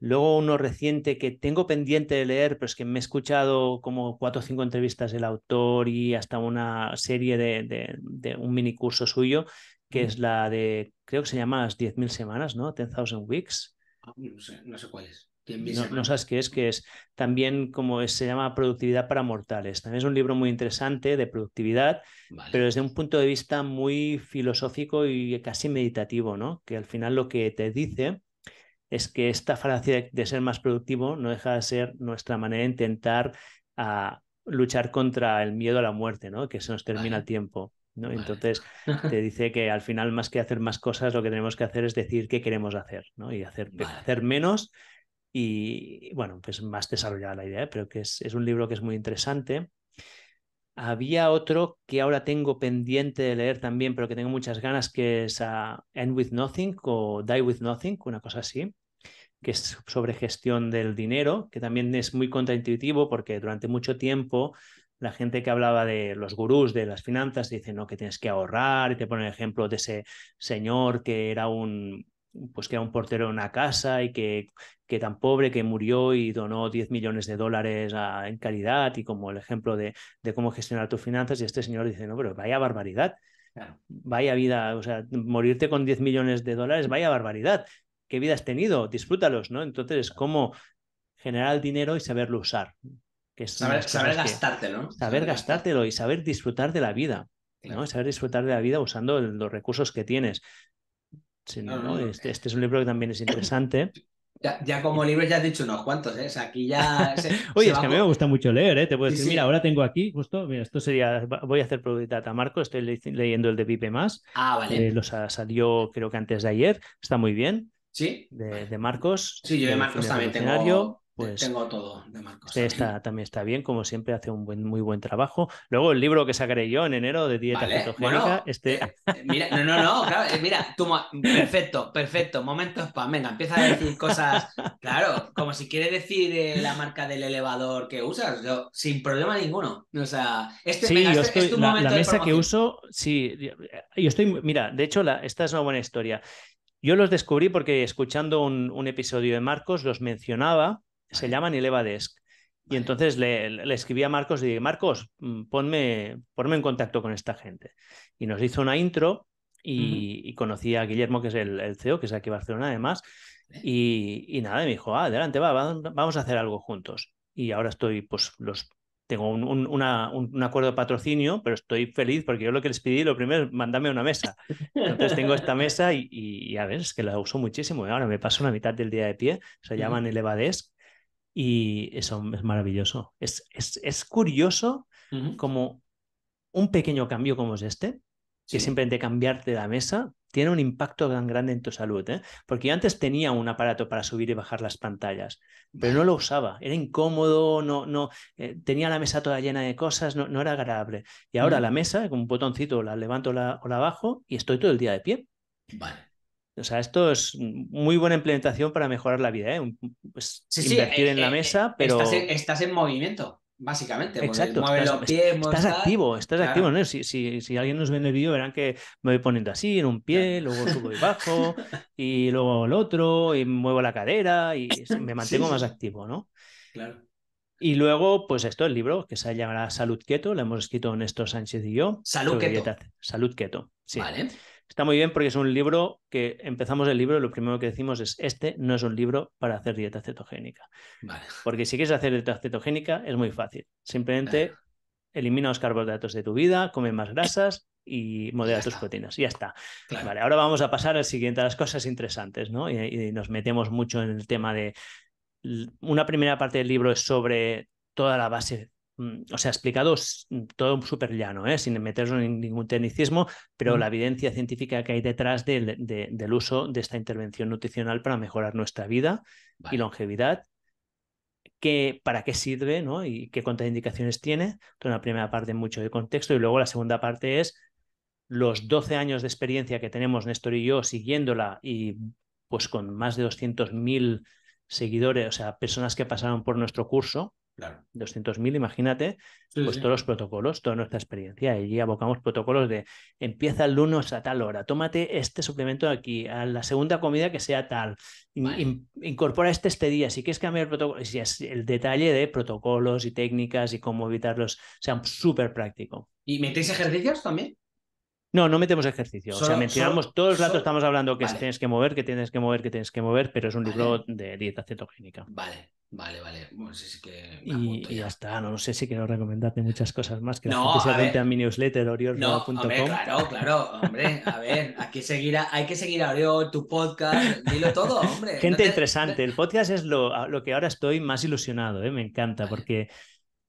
Speaker 2: Luego uno reciente que tengo pendiente de leer, pero es que me he escuchado como cuatro o cinco entrevistas del autor y hasta una serie de, de, un mini curso suyo, que es la de, creo que se llama las 10.000 semanas, ¿no? 10.000 Weeks.
Speaker 1: Ah, no sé, no sé cuál es. No,
Speaker 2: sabes qué es, que es también como se llama Productividad para Mortales. También es un libro muy interesante de productividad, pero desde un punto de vista muy filosófico y casi meditativo, ¿no? Que al final lo que te dice es que esta falacia de, ser más productivo no deja de ser nuestra manera de intentar a, ah, luchar contra el miedo a la muerte, ¿no? Que se nos termina el tiempo. ¿no? Entonces te dice que al final, más que hacer más cosas, lo que tenemos que hacer es decir qué queremos hacer, ¿no? Y hacer, hacer menos y, bueno, pues más desarrollada la idea, ¿eh? pero que es, es, un libro que es muy interesante. Había otro que ahora tengo pendiente de leer también, pero que tengo muchas ganas, que es ah, End with Nothing o Die with Nothing, una cosa así, que es sobre gestión del dinero, que también es muy contraintuitivo porque durante mucho tiempo la gente que hablaba de los gurús de las finanzas dice no, que tienes que ahorrar, y te pone el ejemplo de ese señor que era un, pues que era un portero en una casa y que, que tan pobre que murió y donó 10 millones de dólares en calidad y como el ejemplo de, de, cómo gestionar tus finanzas y este señor dice, no, pero vaya barbaridad, vaya vida, o sea, morirte con 10 millones de dólares, vaya barbaridad, qué vida has tenido, disfrútalos, ¿no? Entonces, cómo generar el dinero y saberlo usar. saber, gastártelo. Saber, gastártelo y saber disfrutar de la vida. ¿no? Saber disfrutar de la vida usando los recursos que tienes. Este, este, es un libro que también es interesante.
Speaker 1: Ya, como libro ya has dicho unos cuantos, ¿eh? aquí ya... Oye, es que a mí me
Speaker 2: gusta mucho leer, ¿eh? Te puedo decir, mira, ahora tengo aquí, justo, mira, esto sería, voy a hacer de a Marco, estoy leyendo el de Pipe Más. Ah, vale. Eh, los salió creo que antes de ayer, está muy bien. Sí. De, de Marcos. Sí, yo de Marcos también tengo pues tengo todo de Marcos. también está bien, como siempre, hace un buen, muy buen trabajo. Luego el libro que sacaré yo en enero de dieta cetogénica. este... Eh,
Speaker 1: eh, mira, no, no, no, claro, eh, mira, perfecto, perfecto, momento spam, venga, empieza a decir cosas, claro, como si quiere decir la marca del elevador que usas, yo, sin problema ninguno. O sea, este, este es tu la, la mesa que
Speaker 2: uso, sí, yo estoy, mira, de hecho, esta es una buena historia. Yo los descubrí porque escuchando un episodio de Marcos los mencionaba se llaman ElevaDesk Y entonces le, le, escribí a Marcos y dije, Marcos, mm, ponme, en contacto con esta gente. Y nos hizo una intro y, conocí a Guillermo, que es el, CEO, que es aquí en Barcelona además. Y, nada, me dijo, ah, adelante, va, vamos a hacer algo juntos. Y ahora estoy, pues, los tengo un, una, un, acuerdo de patrocinio, pero estoy feliz porque yo lo que les pedí, lo primero es mandarme una mesa. Entonces tengo esta mesa y, a ver, es que la uso muchísimo. y ¿eh? Ahora me paso la mitad del día de pie, se llaman ElevaDesk y eso es maravilloso. Es, es, curioso como un pequeño cambio como es este, que siempre simplemente cambiarte la mesa, tiene un impacto tan grande en tu salud. ¿eh? Porque yo antes tenía un aparato para subir y bajar las pantallas, pero no lo usaba. Era incómodo, no, no, eh, tenía la mesa toda llena de cosas, no, era agradable. Y ahora la mesa, con un botoncito, la levanto o la bajo y estoy todo el día de pie. Vale. O sea, esto es muy buena implementación para mejorar la vida, ¿eh? Pues invertir en la eh, eh, mesa, eh, pero... Estás
Speaker 1: en, movimiento, básicamente. Exacto. estás, los pies, estás activo,
Speaker 2: estás activo, Si, alguien nos ve en el vídeo, verán que me voy poniendo así, en un pie, luego subo y bajo, y luego el otro, y muevo la cadera, y me mantengo más activo, ¿no? Claro. Y luego, pues esto, el libro, que se llamará Salud Keto, lo hemos escrito Néstor Sánchez y yo. Salud Keto. salud Keto, sí. Vale. Está muy bien porque es un libro que empezamos el libro y lo primero que decimos es, este no es un libro para hacer dieta cetogénica. Porque si quieres hacer dieta cetogénica es muy fácil. Simplemente elimina los carbohidratos de tu vida, come más grasas y modera tus proteínas. Ya está. Vale, ahora vamos a pasar al siguiente, a las cosas interesantes, ¿no? y nos metemos mucho en el tema de... Una primera parte del libro es sobre toda la base Mm, o sea, explicado todo súper llano, ¿eh? sin meternos en ningún tecnicismo, pero la evidencia científica que hay detrás del, uso de esta intervención nutricional para mejorar nuestra vida y longevidad, qué, para qué sirve ¿no? y qué contraindicaciones tiene. Entonces, la primera parte mucho de contexto y luego la segunda parte es los 12 años de experiencia que tenemos Néstor y yo siguiéndola y pues con más de 200.000 seguidores, o sea, personas que pasaron por nuestro curso, Claro. 200.000, imagínate, pues todos los protocolos, toda nuestra experiencia. Allí abocamos protocolos de empieza el lunes a tal hora, tómate este suplemento aquí, a la segunda comida que sea tal, incorpora este este día, si quieres cambiar el protocolo, si es el detalle de protocolos y técnicas y cómo evitarlos, sea, súper práctico.
Speaker 1: ¿Y metéis ejercicios también?
Speaker 2: No, no metemos ejercicio. o sea, mencionamos todos los datos estamos hablando que tienes que mover, que tienes que mover, que tienes que mover, pero es un libro de dieta cetogénica. Vale, Vale, vale. y, ya. está, no, sé si quiero recomendarte muchas cosas más. Que no, a, No, claro,
Speaker 1: claro, hombre. A ver, aquí seguir hay que seguir a Oriol, tu podcast, dilo todo, hombre. Gente
Speaker 2: interesante. El podcast es lo, lo, que ahora estoy más ilusionado, eh, me encanta, porque,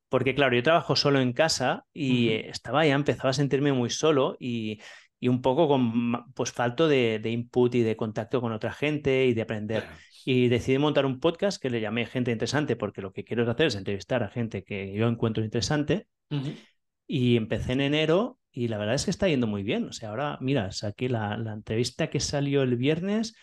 Speaker 2: porque, claro, yo trabajo solo en casa y estaba ya, empezaba a sentirme muy solo y, y un poco con pues falto de, de, input y de contacto con otra gente y de aprender y decidí montar un podcast que le llamé Gente Interesante porque lo que quiero hacer es entrevistar a gente que yo encuentro interesante. Y empecé en enero y la verdad es que está yendo muy bien. O sea, ahora, mira, aquí la, la entrevista que salió el viernes,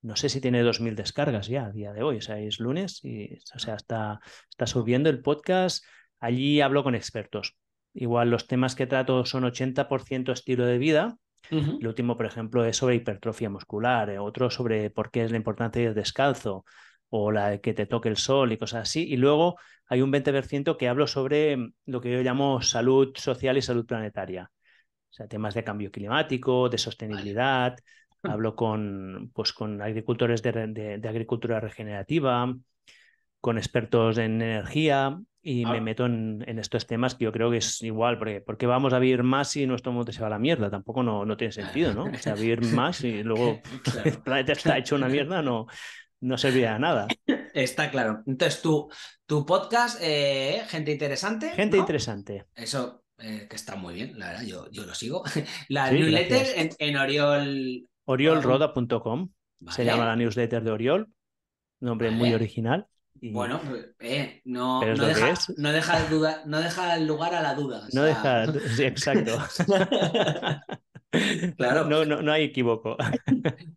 Speaker 2: no sé si tiene 2.000 descargas ya a día de hoy, o sea, es lunes y, o sea, está, está subiendo el podcast. Allí hablo con expertos. Igual los temas que trato son 80% estilo de vida, el último, por ejemplo, es sobre hipertrofia muscular, eh, otro sobre por qué es la importancia del descalzo o la que te toque el sol y cosas así. Y luego hay un 20% que hablo sobre mm, lo que yo llamo salud social y salud planetaria. O sea, temas de cambio climático, de sostenibilidad. Hablo con, pues, agricultores de agricultura regenerativa, con expertos en energía, y me ah. meto en, estos temas que yo creo que es igual, porque, porque vamos a vivir más si nuestro mundo se va a la mierda? Tampoco no, no tiene sentido, ¿no? O sea, vivir más y luego el planeta está hecho una
Speaker 1: mierda, no, no servirá nada. Está claro. Entonces, tu, tu podcast, eh, gente interesante. Gente interesante. Eso eh, que está muy bien, la verdad, yo, yo lo sigo. La newsletter en, Oriol. Oriolroda.com.
Speaker 2: Se llama la newsletter de Oriol. Nombre muy original. Bueno,
Speaker 1: eh, no, no deja, lugar a la duda. No deja, exacto.
Speaker 2: claro. No, no, hay equivoco.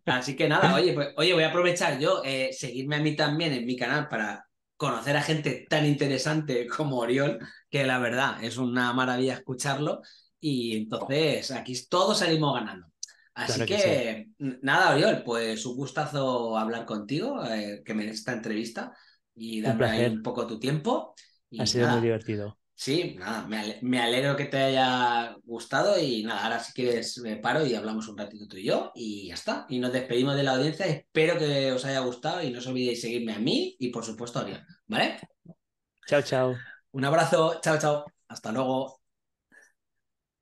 Speaker 1: Así que nada, oye, pues, oye, voy a aprovechar yo, eh, seguirme a mí también en mi canal para conocer a gente tan interesante como Oriol, que la verdad es una maravilla escucharlo. Y entonces aquí todos salimos ganando. Así que, nada, Oriol, pues un gustazo hablar contigo, eh, que me dé esta entrevista y darme un, ahí un poco tu tiempo. ha sido muy divertido. Sí, nada, me, alegro que te haya gustado y nada, ahora si quieres me paro y hablamos un ratito tú y yo y ya está. Y nos despedimos de la audiencia, espero que os haya gustado y no os olvidéis seguirme a mí y por supuesto a mí ¿vale? Chao, chao. Un abrazo, chao, chao. Hasta luego.